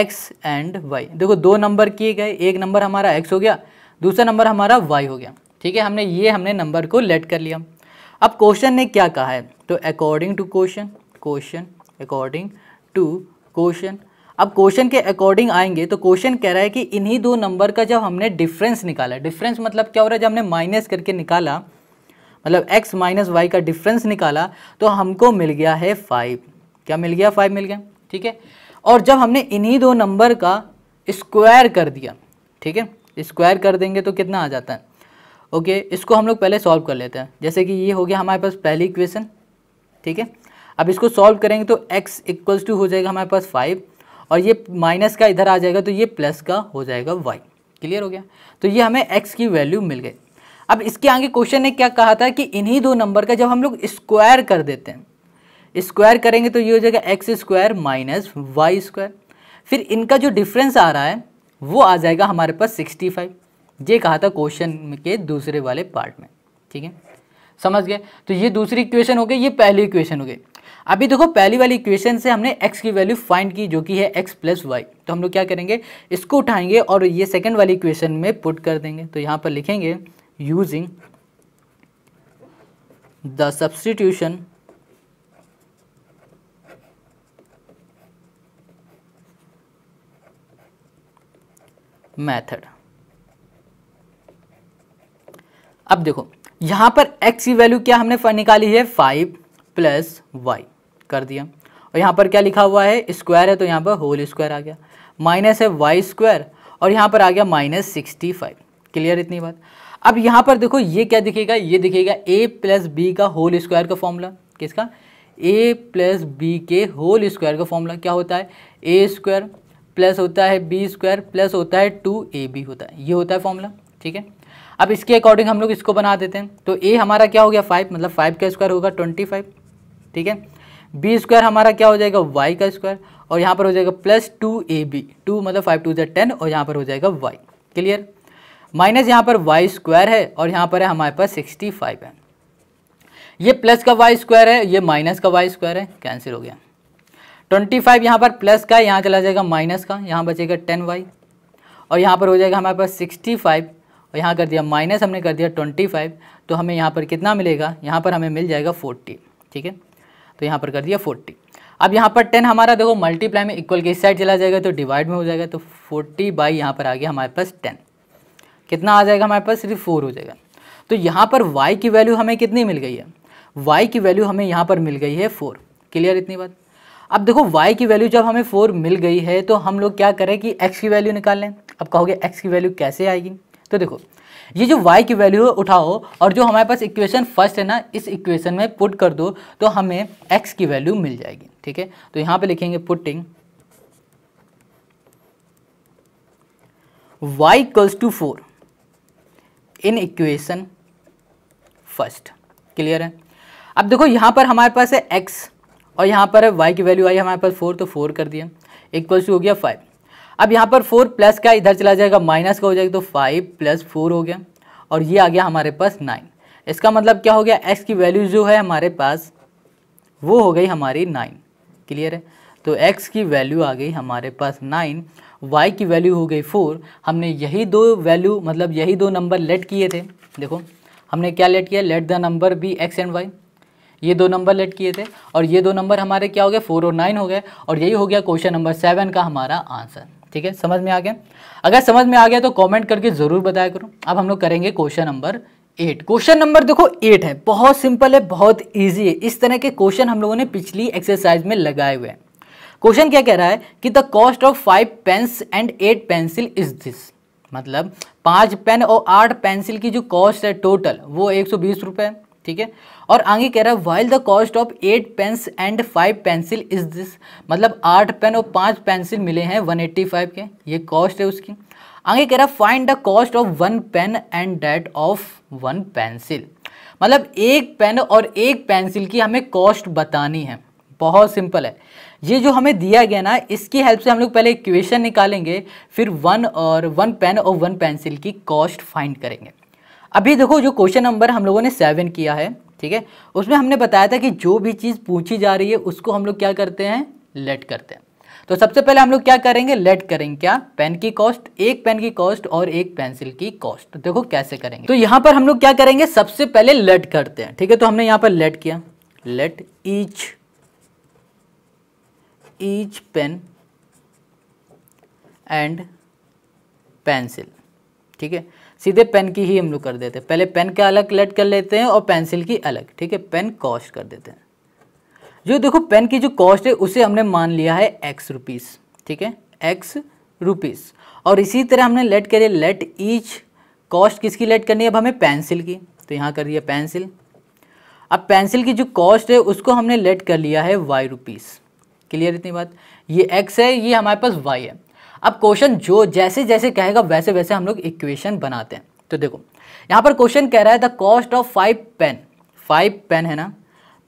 X and Y देखो दो नंबर किए गए एक नंबर हमारा एक्स हो गया दूसरा नंबर हमारा वाई हो गया ठीक है हमने ये हमने नंबर को लेट कर लिया अब क्वेश्चन ने क्या कहा है तो according to question question according to question अब क्वेश्चन के अकॉर्डिंग आएंगे तो क्वेश्चन कह रहा है कि इन्हीं दो नंबर का जब हमने डिफरेंस निकाला डिफरेंस मतलब क्या हो रहा है जब हमने माइनस करके निकाला मतलब x माइनस वाई का डिफरेंस निकाला तो हमको मिल गया है फाइव क्या मिल गया फाइव मिल गया ठीक है और जब हमने इन्हीं दो नंबर का स्क्वायर कर दिया ठीक है स्क्वायर कर देंगे तो कितना आ जाता है ओके इसको हम लोग पहले सॉल्व कर लेते हैं जैसे कि ये हो गया हमारे पास पहली इक्वेशन ठीक है अब इसको सॉल्व करेंगे तो x इक्वल्स टू हो जाएगा हमारे पास फाइव और ये माइनस का इधर आ जाएगा तो ये प्लस का हो जाएगा वाई क्लियर हो गया तो ये हमें एक्स की वैल्यू मिल गई अब इसके आगे क्वेश्चन ने क्या कहा था कि इन्हीं दो नंबर का जब हम लोग स्क्वायर कर देते हैं स्क्वायर करेंगे तो ये हो जाएगा X square minus Y square फिर इनका जो डिफरेंस आ रहा है वो आ जाएगा हमारे पास सिक्सटी फाइव ये कहा था क्वेश्चन के दूसरे वाले पार्ट में ठीक है समझ गए तो ये दूसरी इक्वेशन हो गई ये पहली इक्वेशन हो गई अभी देखो पहली वाली इक्वेशन से हमने x की वैल्यू फाइंड की जो कि है x प्लस वाई तो हम लोग क्या करेंगे इसको उठाएंगे और ये सेकंड वाली इक्वेशन में पुट कर देंगे तो यहाँ पर लिखेंगे यूजिंग द सब्सटीट्यूशन मैथड अब देखो यहाँ पर x की वैल्यू क्या हमने निकाली है फाइव प्लस वाई कर दिया और यहाँ पर क्या लिखा हुआ है स्क्वायर है तो यहाँ पर होल स्क्वायर आ गया माइनस है वाई स्क्वायर और यहाँ पर आ गया माइनस सिक्सटी फाइव क्लियर इतनी बात अब यहाँ पर देखो ये क्या दिखेगा ये दिखेगा ए प्लस बी का होल स्क्वायर का फॉर्मूला किसका ए प्लस बी के होल स्क्वायर का फॉर्मूला क्या होता है ए स्क्वायर प्लस होता है बी स्क्वायर प्लस होता है टू ए बी होता है ये होता है फॉर्मूला ठीक है अब इसके अकॉर्डिंग हम लोग इसको बना देते हैं तो ए हमारा क्या हो गया फाइव मतलब फाइव का स्क्वायर होगा ट्वेंटी फाइव ठीक है बी स्क्वायर हमारा क्या हो जाएगा वाई का स्क्वायर और यहाँ पर हो जाएगा plus two A B two मतलब फाइव टू जै टेन और यहाँ पर हो जाएगा वाई क्लियर माइनस यहाँ पर वाई स्क्वायर है और यहाँ पर है हमारे पास सिक्सटी फाइव है ये प्लस का वाई स्क्वायर है ये माइनस का वाई स्क्वायर है कैंसिल हो गया ट्वेंटी फाइव यहाँ पर प्लस का यहाँ चला जाएगा माइनस का यहाँ बचेगा टेन वाई और यहाँ पर हो जाएगा हमारे पास सिक्सटी फाइव और यहाँ कर दिया माइनस हमने कर दिया ट्वेंटी फाइव तो हमें यहाँ पर कितना मिलेगा यहाँ पर हमें मिल जाएगा फोर्टी ठीक है तो यहाँ पर कर दिया फोर्टी अब यहाँ पर टेन हमारा देखो मल्टीप्लाई में इक्वल के इस साइड चला जाएगा तो डिवाइड में हो जाएगा तो फोर्टी बाई यहाँ पर आ गया हमारे पास टेन कितना आ जाएगा हमारे पास सिर्फ फोर हो जाएगा तो यहाँ पर वाई की वैल्यू हमें कितनी मिल गई है वाई की वैल्यू हमें यहाँ पर मिल गई है फोर क्लियर इतनी बात अब देखो y की वैल्यू जब हमें फोर मिल गई है तो हम लोग क्या करें कि x की वैल्यू निकाल लें अब कहोगे x की वैल्यू कैसे आएगी तो देखो ये जो y की वैल्यू उठाओ और जो हमारे पास इक्वेशन फर्स्ट है ना इस इक्वेशन में पुट कर दो तो हमें x की वैल्यू मिल जाएगी ठीक है तो यहां पे लिखेंगे putting y equals to four in equation first clear है अब देखो यहां पर हमारे पास है x और यहां पर है y की वैल्यू आई हमारे पास फोर तो फोर कर दिया इक्वल्स टू हो गया फाइव अब यहाँ पर फोर प्लस का इधर चला जाएगा माइनस का हो जाएगा तो फाइव प्लस फोर हो गया और ये आ गया हमारे पास नाइन इसका मतलब क्या हो गया एक्स की वैल्यू जो है हमारे पास वो हो गई हमारी नाइन क्लियर है तो एक्स की वैल्यू आ गई हमारे पास नाइन वाई की वैल्यू हो गई फोर हमने यही दो वैल्यू मतलब यही दो नंबर लेट किए थे देखो हमने क्या लेट किया let the number be x and y ये दो नंबर लेट किए थे और ये दो नंबर हमारे क्या हो गए फोर और नाइन हो गए और यही हो गया क्वेश्चन नंबर सेवन का हमारा आंसर ठीक है समझ में आ गया अगर समझ में आ गया तो कमेंट करके ज़रूर बताया करो अब हम लोग करेंगे question number eight question number देखो एट है बहुत सिंपल है बहुत ईजी है इस तरह के क्वेश्चन हम लोगों ने पिछली एक्सरसाइज में लगाए हुए हैं क्वेश्चन क्या कह रहा है कि the cost of five pens and eight pencil is this मतलब पांच पेन और आठ पेंसिल की जो कॉस्ट है टोटल वो एक सौ बीस रुपए है ठीक है और आगे कह रहा है while the cost of eight pens and five pencil is this मतलब आठ पेन और पाँच पेंसिल मिले हैं वन एट्टी फाइव के ये कॉस्ट है उसकी आगे कह रहा है find the cost of one pen and that of one pencil मतलब एक पेन और एक पेंसिल की हमें कॉस्ट बतानी है बहुत सिंपल है ये जो हमें दिया गया ना इसकी हेल्प से हम लोग पहले इक्वेशन निकालेंगे फिर वन और वन पेन और वन पेंसिल की कॉस्ट फाइंड करेंगे अभी देखो जो क्वेश्चन नंबर हम लोगों ने सेवन किया है ठीक है उसमें हमने बताया था कि जो भी चीज़ पूछी जा रही है उसको हम लोग क्या करते हैं लेट करते हैं तो सबसे पहले हम लोग क्या करेंगे लेट करेंगे क्या पेन की कॉस्ट एक पेन की कॉस्ट और एक पेंसिल की कॉस्ट तो देखो कैसे करेंगे तो यहां पर हम लोग क्या करेंगे सबसे पहले लेट करते हैं ठीक है तो हमने यहां पर लेट किया let each each pen and pencil ठीक है सीधे पेन की ही हम लोग कर देते हैं पहले पेन का अलग कलेक्ट कर लेते हैं और पेंसिल की अलग ठीक है पेन कॉस्ट कर देते हैं जो देखो पेन की जो कॉस्ट है उसे हमने मान लिया है एक्स रुपीस ठीक है एक्स रुपीस और इसी तरह हमने लेट करिए लेट ईच कॉस्ट किसकी लेट करनी है अब हमें पेंसिल की तो यहाँ कर दिया पेंसिल अब पेंसिल की जो कॉस्ट है उसको हमने लेट कर लिया है वाई रुपीस क्लियर इतनी बात ये एक्स है ये हमारे पास वाई है अब क्वेश्चन जो जैसे जैसे कहेगा वैसे वैसे हम लोग इक्वेशन बनाते हैं तो देखो यहाँ पर क्वेश्चन कह रहा है the cost of five pen five pen है ना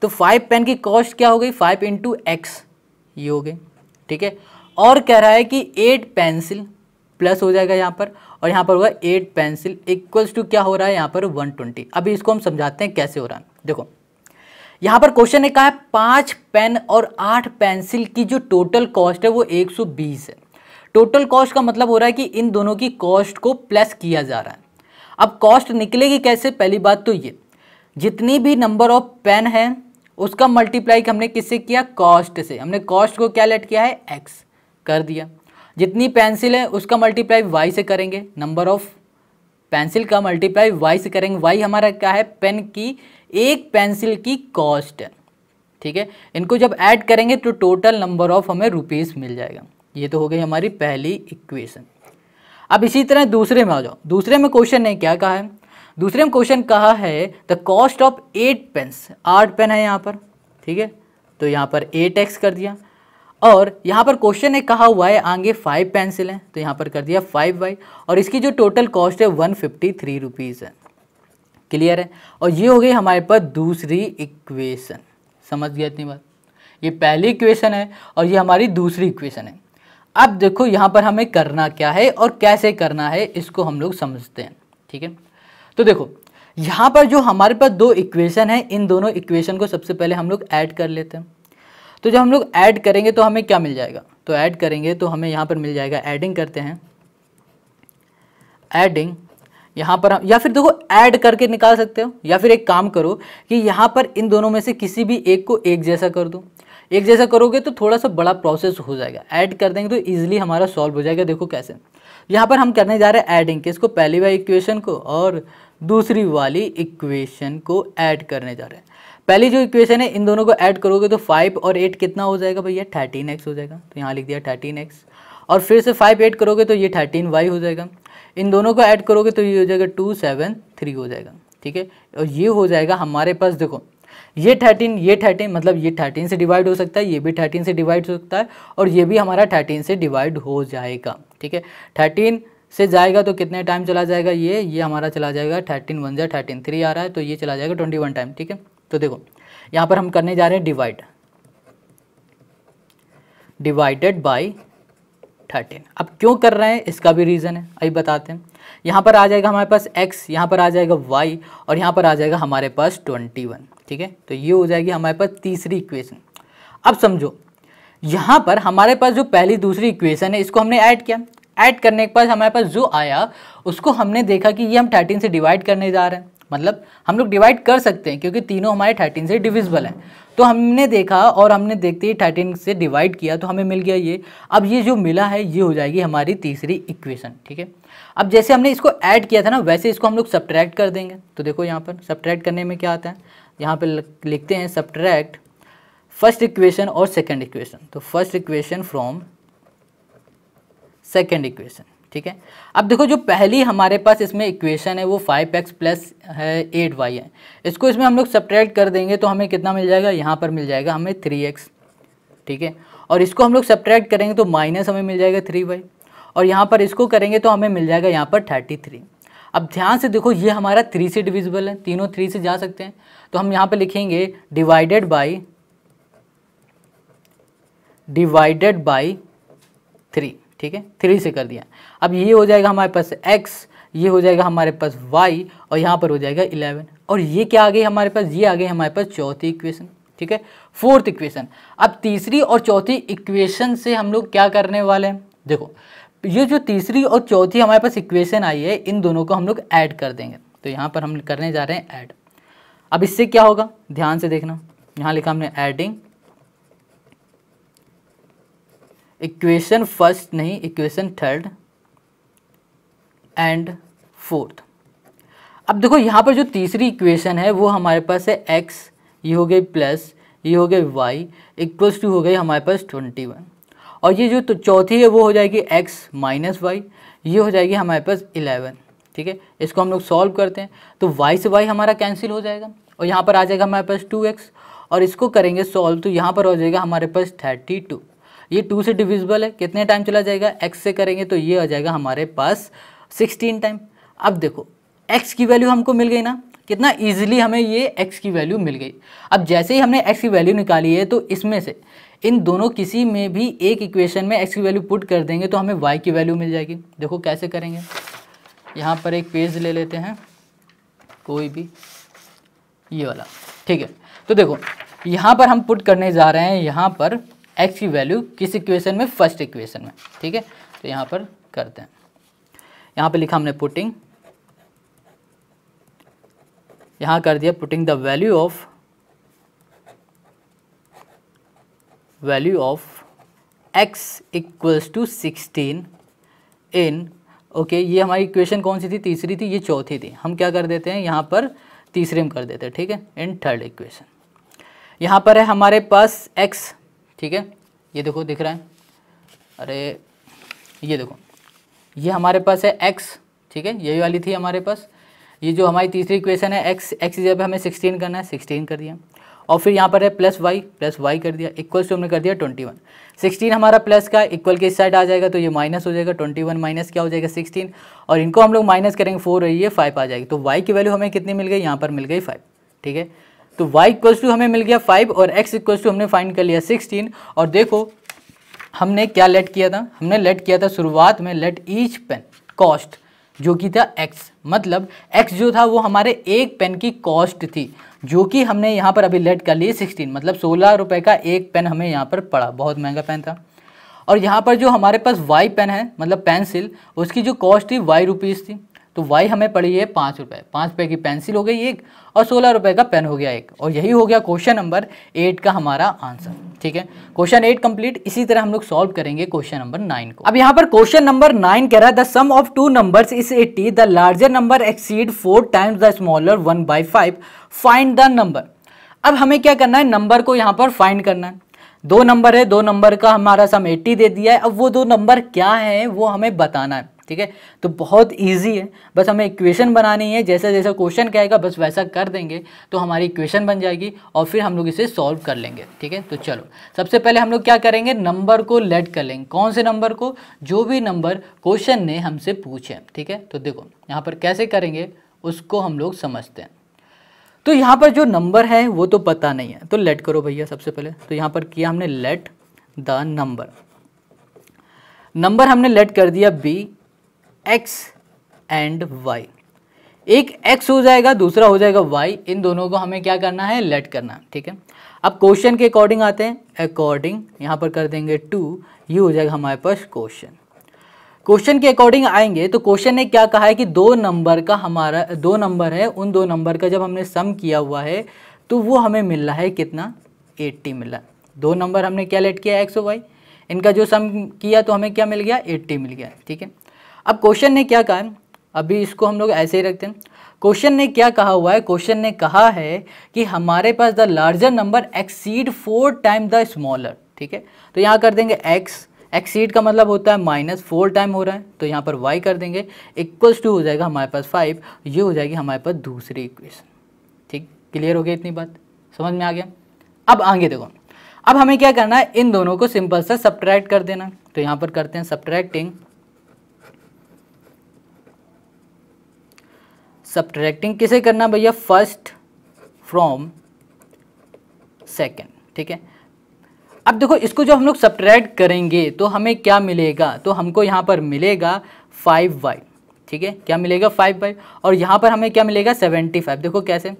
तो फाइव पेन की कॉस्ट क्या हो गई फाइव इंटू एक्स ये हो गई ठीक है और कह रहा है कि एट पेंसिल प्लस हो जाएगा यहाँ पर और यहाँ पर होगा एट पेंसिल इक्वल्स टू क्या हो रहा है यहाँ पर वन ट्वेंटी अभी इसको हम समझाते हैं कैसे हो रहा है देखो यहाँ पर क्वेश्चन ने कहा है पाँच पेन और आठ पेंसिल की जो टोटल कॉस्ट है वो एक सौ बीस है टोटल कॉस्ट का मतलब हो रहा है कि इन दोनों की कॉस्ट को प्लस किया जा रहा है अब कॉस्ट निकलेगी कैसे पहली बात तो ये जितनी भी नंबर ऑफ पेन है उसका मल्टीप्लाई हमने किससे किया कॉस्ट से हमने कॉस्ट को क्या लेट किया है एक्स कर दिया जितनी पेंसिल है उसका मल्टीप्लाई वाई से करेंगे नंबर ऑफ पेंसिल का मल्टीप्लाई वाई से करेंगे वाई हमारा क्या है पेन की एक पेंसिल की कॉस्ट ठीक है इनको जब ऐड करेंगे तो टोटल नंबर ऑफ हमें रुपीज़ मिल जाएगा ये तो हो गई हमारी पहली इक्वेशन अब इसी तरह दूसरे में आ जाओ दूसरे में क्वेश्चन ने क्या कहा है दूसरे में क्वेश्चन कहा है the cost of eight pen आठ पेन है यहाँ पर ठीक है तो यहाँ पर एट एक्स कर दिया और यहाँ पर क्वेश्चन ने कहा हुआ है आगे फाइव पेंसिल हैं तो यहाँ पर कर दिया फाइव वाई और इसकी जो टोटल कॉस्ट है वन फिफ्टी थ्री रुपीज़ है क्लियर है और ये हो गई हमारे पास दूसरी इक्वेशन समझ गया इतनी बात ये पहली इक्वेशन है और ये हमारी दूसरी इक्वेशन है अब देखो यहाँ पर हमें करना क्या है और कैसे करना है इसको हम लोग समझते हैं ठीक है तो देखो यहाँ पर जो हमारे पास दो इक्वेशन है इन दोनों इक्वेशन को सबसे पहले हम लोग ऐड कर लेते हैं तो जब हम लोग ऐड करेंगे तो हमें क्या मिल जाएगा तो ऐड करेंगे तो हमें यहाँ पर मिल जाएगा एडिंग करते हैं एडिंग यहाँ पर हम या फिर देखो ऐड करके निकाल सकते हो या फिर एक काम करो कि यहाँ पर इन दोनों में से किसी भी एक को एक जैसा कर दो एक जैसा करोगे तो थोड़ा सा बड़ा प्रोसेस हो जाएगा ऐड कर देंगे तो ईजिली हमारा सॉल्व हो जाएगा देखो कैसे यहाँ पर हम करने जा रहे हैं ऐडिंग इसको पहली वाली इक्वेशन को और दूसरी वाली इक्वेशन को ऐड करने जा रहे हैं पहली जो इक्वेशन है इन दोनों को ऐड करोगे तो फाइव और एट कितना हो जाएगा भैया थर्टीन एक्स हो जाएगा तो यहाँ लिख दिया थर्टीन एक्स और फिर से फाइव एड करोगे तो ये थर्टीन वाई हो जाएगा इन दोनों को ऐड करोगे तो ये हो जाएगा टू सेवन थ्री हो जाएगा ठीक है और ये हो जाएगा हमारे पास देखो ये थर्टीन ये थर्टीन मतलब ये थर्टीन से डिवाइड हो सकता है ये भी थर्टीन से डिवाइड हो सकता है और ये भी हमारा थर्टीन से डिवाइड हो जाएगा ठीक है थर्टीन से जाएगा तो कितने टाइम चला जाएगा ये ये हमारा चला जाएगा थर्टीन वन जै थर्टीन थ्री आ रहा है तो ये चला जाएगा ट्वेंटी वन टाइम ठीक है तो देखो यहाँ पर हम करने जा रहे हैं डिवाइड डिवाइडेड बाई थर्टीन अब क्यों कर रहे हैं इसका भी रीज़न है अभी बताते हैं यहाँ पर आ जाएगा हमारे पास x यहाँ पर आ जाएगा y और यहाँ पर आ जाएगा हमारे पास ट्वेंटी वन ठीक है तो ये हो जाएगी हमारे पास तीसरी इक्वेशन अब समझो यहाँ पर हमारे पास जो पहली दूसरी इक्वेशन है इसको हमने ऐड किया ऐड करने के बाद हमारे पास जो आया उसको हमने देखा कि ये हम थर्टीन से डिवाइड करने जा रहे हैं मतलब हम लोग डिवाइड कर सकते हैं क्योंकि तीनों हमारे थर्टीन से डिविजिबल हैं तो हमने देखा और हमने देखते ही थर्टीन से डिवाइड किया तो हमें मिल गया ये अब ये जो मिला है ये हो जाएगी हमारी तीसरी इक्वेशन ठीक है अब जैसे हमने इसको ऐड किया था ना वैसे इसको हम लोग सब्ट्रैक्ट कर देंगे तो देखो यहाँ पर सब्ट्रैक्ट करने में क्या आता है यहाँ पे लिखते हैं सब्ट्रैक्ट फर्स्ट इक्वेशन और सेकंड इक्वेशन तो first equation from second equation ठीक है अब देखो जो पहली हमारे पास इसमें इक्वेशन है वो फाइव एक्स प्लस है एट वाई है इसको इसमें हम लोग सब्ट्रैक्ट कर देंगे तो हमें कितना मिल जाएगा यहाँ पर मिल जाएगा हमें थ्री एक्स ठीक है और इसको हम लोग सब्ट्रैक्ट करेंगे तो माइनस हमें मिल जाएगा थ्री वाई और यहाँ पर इसको करेंगे तो हमें मिल जाएगा यहाँ पर थर्टी थ्री अब ध्यान से देखो ये हमारा थ्री से डिविजिबल है तीनों थ्री से जा सकते हैं तो हम यहाँ पे लिखेंगे divided by divided by three ठीक है थ्री से कर दिया अब ये हो जाएगा हमारे पास एक्स ये हो जाएगा हमारे पास वाई और यहाँ पर हो जाएगा इलेवन और ये क्या आ गई हमारे पास ये आ गई हमारे पास चौथी इक्वेशन ठीक है फोर्थ इक्वेशन अब तीसरी और चौथी इक्वेशन से हम लोग क्या करने वाले हैं देखो ये जो तीसरी और चौथी हमारे पास इक्वेशन आई है इन दोनों को हम लोग ऐड कर देंगे तो यहाँ पर हम करने जा रहे हैं ऐड अब इससे क्या होगा ध्यान से देखना यहाँ लिखा हमने एडिंग इक्वेशन फर्स्ट नहीं इक्वेशन थर्ड एंड फोर्थ अब देखो यहाँ पर जो तीसरी इक्वेशन है वो हमारे पास है एक्स ये हो गई प्लस ये हो गई वाई इक्वल्स टू हो गई हमारे पास ट्वेंटी वन और ये जो तो चौथी है वो हो जाएगी एक्स माइनस वाई ये हो जाएगी हमारे पास इलेवन ठीक है इसको हम लोग सॉल्व करते हैं तो वाई से वाई हमारा कैंसिल हो जाएगा और यहाँ पर आ जाएगा हमारे पास टू एक्स और इसको करेंगे सॉल्व तो यहाँ पर हो जाएगा हमारे पास थर्टी टू ये टू से डिविजिबल है कितने टाइम चला जाएगा एक्स से करेंगे तो ये आ जाएगा हमारे पास सिक्सटीन टाइम अब देखो एक्स की वैल्यू हमको मिल गई ना कितना ईजिली हमें ये एक्स की वैल्यू मिल गई अब जैसे ही हमने एक्स की वैल्यू निकाली है तो इसमें से इन दोनों किसी में भी एक इक्वेशन में एक्स की वैल्यू पुट कर देंगे तो हमें वाई की वैल्यू मिल जाएगी देखो कैसे करेंगे यहाँ पर एक पेज ले लेते हैं कोई भी ये वाला ठीक है तो देखो यहाँ पर हम पुट करने जा रहे हैं यहाँ पर एक्स की वैल्यू किस इक्वेशन में फर्स्ट इक्वेशन में ठीक है तो यहाँ पर करते हैं यहाँ पर लिखा हमने पुटिंग यहाँ कर दिया putting the value of value of x equals to sixteen in okay ये हमारी इक्वेशन कौन सी थी तीसरी थी ये चौथी थी हम क्या कर देते हैं यहाँ पर तीसरे में कर देते हैं ठीक है इन थर्ड इक्वेशन यहाँ पर है हमारे पास एक्स ठीक है ये देखो दिख रहा है अरे ये देखो ये हमारे पास है एक्स ठीक है यही वाली थी हमारे पास ये जो हमारी तीसरी इक्वेशन है एक्स एक्स जब हमें सिक्सटीन करना है सिक्सटीन कर दिया और फिर यहाँ पर है प्लस वाई प्लस वाई कर दिया इक्वल से हमने कर दिया ट्वेंटी वन सिक्सटीन हमारा प्लस का इक्वल के इस साइड आ जाएगा तो ये माइनस हो जाएगा ट्वेंटी वन माइनस क्या हो जाएगा सिक्सटीन और इनको हम लोग माइनस करेंगे फोर रही है फाइव आ जाएगी तो वाई की वैल्यू हमें कितनी मिल गई यहाँ पर मिल गई फाइव ठीक है तो वाई इक्वल्स टू हमें मिल गया फाइव और एक्स इक्वल्स टू हमने फाइंड कर लिया सिक्सटीन और देखो हमने क्या लेट किया था हमने लेट किया था शुरुआत में लेट ईच पेन कॉस्ट जो कि था एक्स मतलब एक्स जो था वो हमारे एक पेन की कॉस्ट थी जो कि हमने यहाँ पर अभी लेट कर लिए सिक्सटीन मतलब सोलह रुपये का एक पेन हमें यहाँ पर पड़ा बहुत महंगा पेन था और यहाँ पर जो हमारे पास वाई पेन है मतलब पेंसिल उसकी जो कॉस्ट थी वाई रुपीज़ थी तो वाई हमें पड़ी है पाँच रुपये पाँच रुपये की पेंसिल हो गई एक और सोलह रुपये का पेन हो गया एक और यही हो गया क्वेश्चन नंबर एट का हमारा आंसर ठीक है क्वेश्चन एट कंप्लीट इसी तरह हम लोग सॉल्व करेंगे क्वेश्चन नंबर नाइन को अब यहाँ पर क्वेश्चन नंबर नाइन कह रहा है the sum of two number is eighty the larger number exceed four times the smaller one by five find the number अब हमें क्या करना है नंबर को यहाँ पर फाइंड करना है दो नंबर है दो नंबर का हमारा सम एट्टी दे दिया है अब वो दो नंबर क्या है वो हमें बताना है ठीक है तो बहुत ईजी है बस हमें इक्वेशन बनानी है जैसे जैसे क्वेश्चन कहेगा बस वैसा कर देंगे तो हमारी इक्वेशन बन जाएगी और फिर हम लोग इसे सॉल्व कर लेंगे ठीक है तो चलो सबसे पहले हम लोग क्या करेंगे नंबर को लेट कर लेंगे कौन से नंबर को जो भी नंबर क्वेश्चन ने हमसे पूछे ठीक है तो देखो यहाँ पर कैसे करेंगे उसको हम लोग समझते हैं तो यहाँ पर जो नंबर है वो तो पता नहीं है तो लेट करो भैया सबसे पहले तो यहाँ पर किया हमने लेट द नंबर नंबर हमने लेट कर दिया बी एक्स एंड वाई एक एक्स हो जाएगा दूसरा हो जाएगा वाई इन दोनों को हमें क्या करना है लेट करना ठीक है अब क्वेश्चन के अकॉर्डिंग आते हैं अकॉर्डिंग यहाँ पर कर देंगे टू ये हो जाएगा हमारे पास क्वेश्चन क्वेश्चन के अकॉर्डिंग आएंगे तो क्वेश्चन ने क्या कहा है कि दो नंबर का हमारा दो नंबर है उन दो नंबर का जब हमने सम किया हुआ है तो वो हमें मिल रहा है कितना 80 मिला दो नंबर हमने क्या लेट किया एक्स वाई इनका जो सम किया तो हमें क्या मिल गया 80 मिल गया ठीक है अब क्वेश्चन ने क्या कहा अभी इसको हम लोग ऐसे ही रखते हैं क्वेश्चन ने क्या कहा हुआ है क्वेश्चन ने कहा है कि हमारे पास the larger number exceed four time the smaller ठीक है तो यहाँ कर देंगे एक्स एक्सीड का मतलब होता है माइनस फोर टाइम हो रहा है तो यहाँ पर वाई कर देंगे इक्वल्स टू हो जाएगा हमारे पास फाइव ये हो जाएगी हमारे पास दूसरी इक्वेशन ठीक क्लियर हो गया इतनी बात समझ में आ गया अब आगे देखो अब हमें क्या करना है इन दोनों को सिंपल सा सब्ट्रैक्ट कर देना तो यहाँ पर करते हैं सब्ट्रैक्टिंग सब्ट्रैक्टिंग किसे करना भैया फर्स्ट फ्रॉम सेकेंड ठीक है अब देखो इसको जो हम लोग सब्ट्रैक्ट करेंगे तो हमें क्या मिलेगा तो हमको यहाँ पर मिलेगा फाइव वाई ठीक है क्या मिलेगा फाइव वाई और यहाँ पर हमें क्या मिलेगा सेवेंटी फाइव देखो कैसे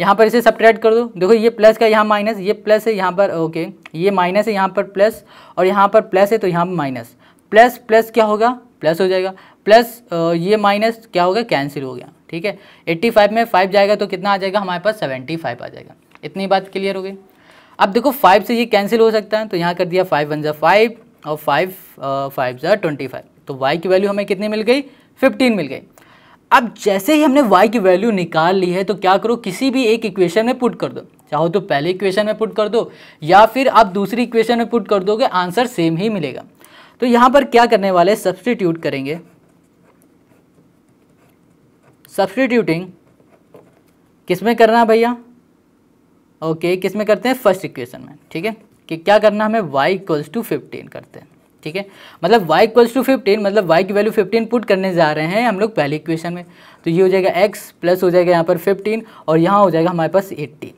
यहाँ पर इसे सब्ट्रैक्ट कर दो देखो ये प्लस का यहाँ माइनस ये प्लस है यहाँ पर ओके ये माइनस है यहाँ पर प्लस और यहाँ पर प्लस है तो यहाँ पर माइनस प्लस प्लस क्या होगा प्लस हो जाएगा प्लस ये माइनस क्या हो गया कैंसिल हो गया ठीक है एट्टी फाइव में फाइव जाएगा तो कितना आ जाएगा हमारे पास सेवेंटी फाइव आ जाएगा इतनी बात क्लियर हो गई अब देखो फाइव से ये कैंसिल हो सकता है तो यहाँ कर दिया फाइव वन ज़ा फाइव और फाइव फाइव ज़ा ट्वेंटी फाइव तो वाई की वैल्यू हमें कितनी मिल गई फिफ्टीन मिल गई अब जैसे ही हमने वाई की वैल्यू निकाल ली है तो क्या करो किसी भी एक इक्वेशन में पुट कर दो चाहो तो पहले इक्वेशन में पुट कर दो या फिर आप दूसरी इक्वेशन में पुट कर दोगे आंसर सेम ही मिलेगा तो यहाँ पर क्या करने वाले सब्सटीट्यूट करेंगे सब्सटीट्यूटिंग किस में करना है भैया ओके किसमें करते हैं फर्स्ट इक्वेशन में ठीक है कि क्या करना हमें वाई इक्वल्स टू फिफ्टीन करते हैं ठीक है मतलब y इक्वल्स टू फिफ्टीन मतलब y की वैल्यू 15 पुट करने जा रहे हैं हम लोग पहले इक्वेशन में तो ये हो जाएगा x प्लस हो जाएगा यहाँ पर 15 और यहाँ हो जाएगा हमारे पास 80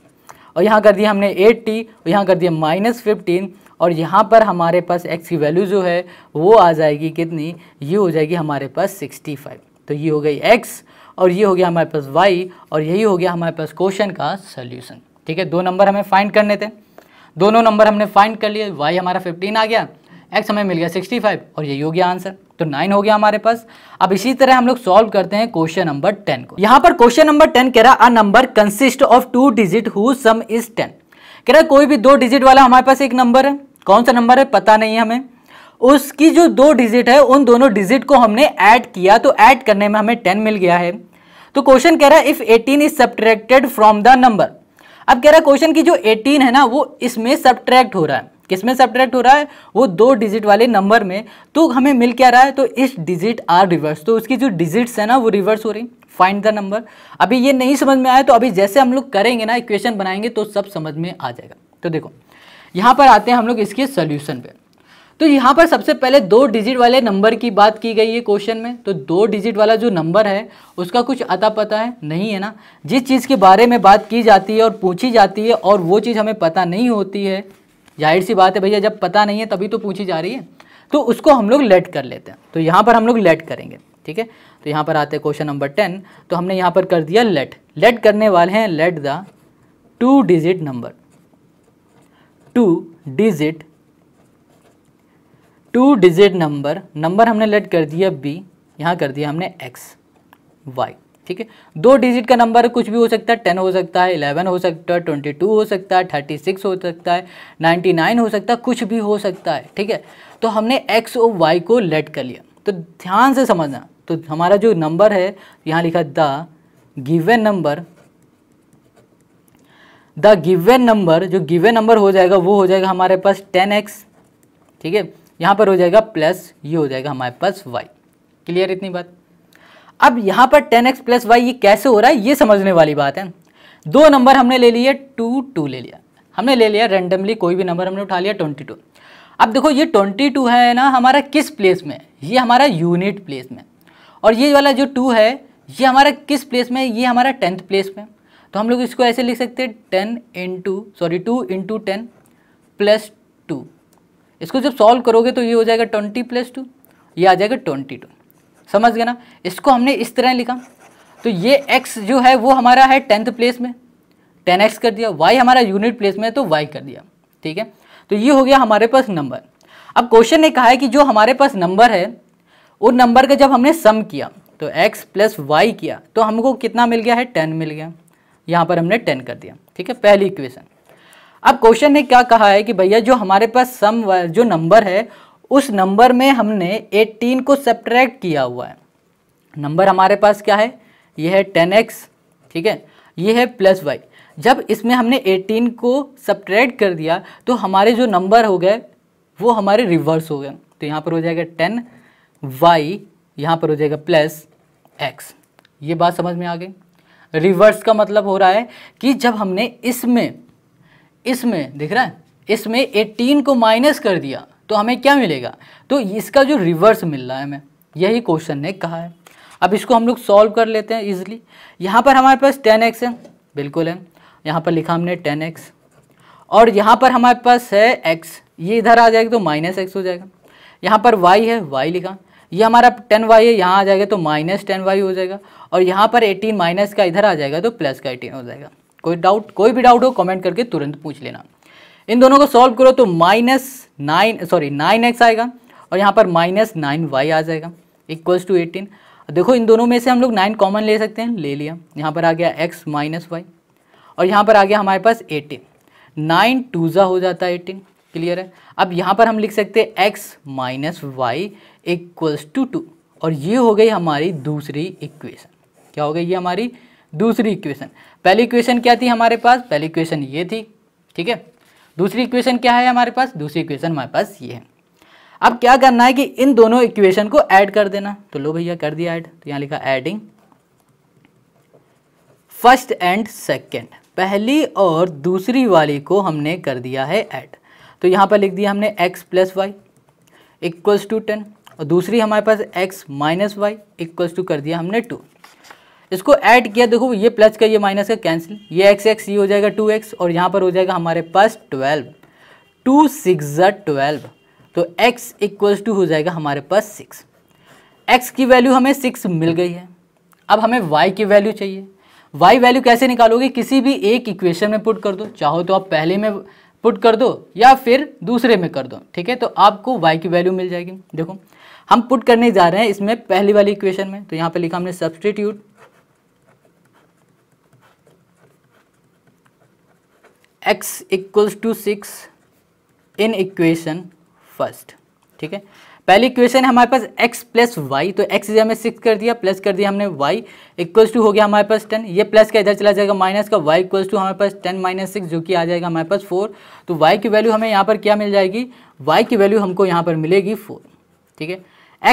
और यहाँ कर दिया हमने 80 और यहाँ कर दिया माइनस फिफ्टीन और यहाँ पर हमारे पास x की वैल्यू जो है वो आ जाएगी कितनी ये हो जाएगी हमारे पास 65 तो ये हो गई एक्स और ये हो गया हमारे पास वाई और यही हो गया हमारे पास क्वेश्चन का सोल्यूशन ठीक है दो नंबर हमें फाइंड करने थे दोनों नंबर हमने फाइंड कर लिए वाई हमारा फिफ्टीन आ गया एक्स हमें मिल गया सिक्सटी फाइव और यही हो गया आंसर तो नाइन हो गया हमारे पास अब इसी तरह हम लोग सॉल्व करते हैं क्वेश्चन नंबर टेन को यहाँ पर क्वेश्चन नंबर टेन कह रहा a number consist of two digit whose sum is ten कह रहा कोई भी दो डिजिट वाला हमारे पास एक नंबर है कौन सा नंबर है पता नहीं है हमें उसकी जो दो डिजिट है उन दोनों डिजिट को हमने ऐड किया तो ऐड करने में हमें टेन मिल गया है तो क्वेश्चन कह रहा है if eighteen is subtracted from the number अब कह रहा है क्वेश्चन की जो एटीन है ना वो इसमें सब्ट्रैक्ट हो रहा है किसमें सब्ट्रैक्ट हो रहा है वो दो डिजिट वाले नंबर में तो हमें मिल क्या रहा है तो इस डिजिट आर रिवर्स तो उसकी जो डिजिट्स है ना वो रिवर्स हो रही फाइंड द नंबर अभी ये नहीं समझ में आया तो अभी जैसे हम लोग करेंगे ना इक्वेशन बनाएंगे तो सब समझ में आ जाएगा तो देखो यहां पर आते हैं हम लोग इसके सोल्यूशन पे तो यहाँ पर सबसे पहले दो डिजिट वाले नंबर की बात की गई है क्वेश्चन में तो दो डिजिट वाला जो नंबर है उसका कुछ अता पता है नहीं है ना जिस चीज़ के बारे में बात की जाती है और पूछी जाती है और वो चीज़ हमें पता नहीं होती है जाहिर सी बात है भैया जब पता नहीं है तभी तो पूछी जा रही है तो उसको हम लोग लेट कर लेते हैं तो यहाँ पर हम लोग लेट करेंगे ठीक है तो यहाँ पर आते हैं क्वेश्चन नंबर टेन तो हमने यहाँ पर कर दिया लेट लेट करने वाले हैं let the two digit number two digit two digit number number हमने लेट कर दिया बी यहाँ कर दिया हमने एक्स वाई ठीक है दो डिजिट का नंबर कुछ भी हो सकता है टेन हो सकता है इलेवन हो सकता है ट्वेंटी टू हो सकता है थर्टी सिक्स हो सकता है नाइन्टी नाइन हो सकता है कुछ भी हो सकता है ठीक है तो हमने एक्स और वाई को लेट कर लिया तो ध्यान से समझना तो हमारा जो नंबर है यहाँ लिखा the given number the given number जो गिवेन नंबर हो जाएगा वो हो जाएगा हमारे पास टेन एक्स ठीक है यहाँ पर हो जाएगा प्लस ये हो जाएगा हमारे पास वाई क्लियर इतनी बात अब यहाँ पर टेन एक्स प्लस वाई ये कैसे हो रहा है ये समझने वाली बात है दो नंबर हमने ले लिए टू टू ले लिया हमने ले लिया रेंडमली कोई भी नंबर हमने उठा लिया ट्वेंटी टू अब देखो ये ट्वेंटी टू है ना हमारा किस प्लेस में ये हमारा यूनिट प्लेस में और ये वाला जो टू है ये हमारा किस प्लेस में ये हमारा टेंथ प्लेस में तो हम लोग इसको ऐसे लिख सकते हैं ten in two sorry two into ten plus two इसको जब सॉल्व करोगे तो ये हो जाएगा ट्वेंटी प्लस टू ये आ जाएगा ट्वेंटी टू समझ गए ना इसको हमने इस तरह लिखा तो ये एक्स जो है वो हमारा है टेंथ प्लेस में टेन एक्स कर दिया वाई हमारा यूनिट प्लेस में है तो वाई कर दिया ठीक है तो ये हो गया हमारे पास नंबर अब क्वेश्चन ने कहा है कि जो हमारे पास नंबर है उन नंबर का जब हमने सम किया तो एक्स प्लस वाई किया तो हमको कितना मिल गया है टेन मिल गया यहाँ पर हमने टेन कर दिया ठीक है पहली इक्वेशन अब क्वेश्चन ने क्या कहा है कि भैया जो हमारे पास सम जो नंबर है उस नंबर में हमने 18 को सब्ट्रैक्ट किया हुआ है नंबर हमारे पास क्या है यह है टेन ठीक है यह है प्लस वाई जब इसमें हमने 18 को सब्ट्रैक्ट कर दिया तो हमारे जो नंबर हो गए वो हमारे रिवर्स हो गए तो यहाँ पर हो जाएगा टेन वाई यहाँ पर हो जाएगा प्लस एक्स ये बात समझ में आ गई रिवर्स का मतलब हो रहा है कि जब हमने इसमें इसमें दिख रहा है इसमें एटीन को माइनस कर दिया तो हमें क्या मिलेगा तो इसका जो रिवर्स मिल रहा है हमें यही क्वेश्चन ने कहा है अब इसको हम लोग सॉल्व कर लेते हैं ईजिली यहाँ पर हमारे पास टेन एक्स है बिल्कुल है यहाँ पर लिखा हमने टेन एक्स और यहाँ पर हमारे पास है एक्स ये इधर आ जाएगा तो माइनस एक्स हो जाएगा यहाँ पर वाई है वाई लिखा ये हमारा टेन वाई है यहाँ आ जाएगा तो माइनस टेन वाई हो जाएगा और यहाँ पर एटीन माइनस का इधर आ जाएगा तो प्लस का एटीन हो जाएगा कोई डाउट कोई भी डाउट हो कमेंट करके तुरंत पूछ लेना इन दोनों को सॉल्व करो तो minus nine sorry nine x आएगा और यहाँ पर माइनस नाइन वाई आ जाएगा इक्वल्स टू एटीन देखो इन दोनों में से हम लोग नाइन कॉमन ले सकते हैं ले लिया यहाँ पर आ गया एक्स माइनस वाई और यहाँ पर आ गया हमारे पास एटीन नाइन टूज़ा हो जाता है एटीन क्लियर है अब यहाँ पर हम लिख सकते हैं x minus y equals to two और ये हो गई हमारी दूसरी इक्वेशन क्या हो गई ये हमारी दूसरी इक्वेशन पहली इक्वेशन क्या थी हमारे पास पहली इक्वेशन ये थी ठीक है दूसरी इक्वेशन क्या है हमारे पास दूसरी इक्वेशन हमारे पास ये है अब क्या करना है कि इन दोनों इक्वेशन को ऐड कर देना तो लो भैया कर दिया ऐड तो यहाँ लिखा एडिंग फर्स्ट एंड सेकेंड पहली और दूसरी वाली को हमने कर दिया है ऐड तो यहाँ पर लिख दिया हमने x plus y equals to ten और दूसरी हमारे पास x minus y equals to कर दिया हमने टू इसको ऐड किया देखो ये प्लस का ये माइनस का कैंसिल ये एक्स एक्स ये हो जाएगा टू एक्स और यहाँ पर हो जाएगा हमारे पास ट्वेल्व टू सिक्स ज ट्वेल्व तो एक्स इक्वल्स टू हो जाएगा हमारे पास सिक्स एक्स की वैल्यू हमें सिक्स मिल गई है अब हमें वाई की वैल्यू चाहिए वाई वैल्यू कैसे निकालोगे किसी भी एक इक्वेशन में पुट कर दो चाहो तो आप पहले में पुट कर दो या फिर दूसरे में कर दो ठीक है तो आपको वाई की वैल्यू मिल जाएगी देखो हम पुट करने जा रहे हैं इसमें पहली वाली इक्वेशन में तो यहाँ पर लिखा हमने substitute x equals to six in equation first ठीक है पहली इक्वेशन हमारे पास x प्लस वाई तो x हमें सिक्स कर दिया प्लस कर दिया हमने y इक्वल्स टू हो गया हमारे पास टेन ये प्लस का इधर चला जाएगा माइनस का y इक्वल्स टू हमारे पास टेन माइनस सिक्स जो कि आ जाएगा हमारे पास फोर तो y की वैल्यू हमें यहाँ पर क्या मिल जाएगी y की वैल्यू हमको यहाँ पर मिलेगी फोर ठीक है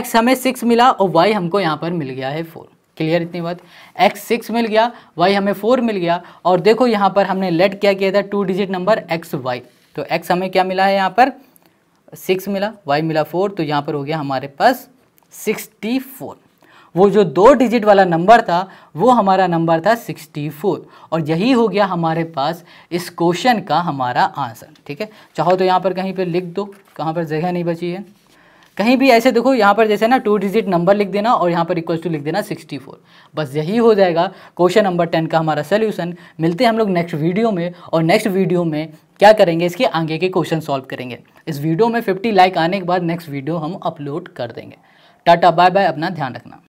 x हमें सिक्स मिला और y हमको यहाँ पर मिल गया है फोर क्लियर इतनी बात एक्स सिक्स मिल गया वाई हमें फोर मिल गया और देखो यहाँ पर हमने लेट क्या किया था two digit number x y तो एक्स हमें क्या मिला है यहाँ पर सिक्स मिला वाई मिला फोर तो यहाँ पर हो गया हमारे पास सिक्सटी फोर वो जो दो डिजिट वाला नंबर था वो हमारा नंबर था सिक्सटी फोर और यही हो गया हमारे पास इस क्वेश्चन का हमारा आंसर ठीक है चाहो तो यहाँ पर कहीं पर लिख दो कहाँ पर जगह नहीं बची है कहीं भी ऐसे देखो यहाँ पर जैसे ना टू डिजिट नंबर लिख देना और यहाँ पर इक्वल टू लिख देना 64 बस यही हो जाएगा क्वेश्चन नंबर टेन का हमारा सोल्यूशन मिलते हैं हम लोग नेक्स्ट वीडियो में और नेक्स्ट वीडियो में क्या करेंगे इसके आगे के क्वेश्चन सॉल्व करेंगे इस वीडियो में फिफ्टी लाइक आने के बाद नेक्स्ट वीडियो हम अपलोड कर देंगे टाटा बाय बाय अपना ध्यान रखना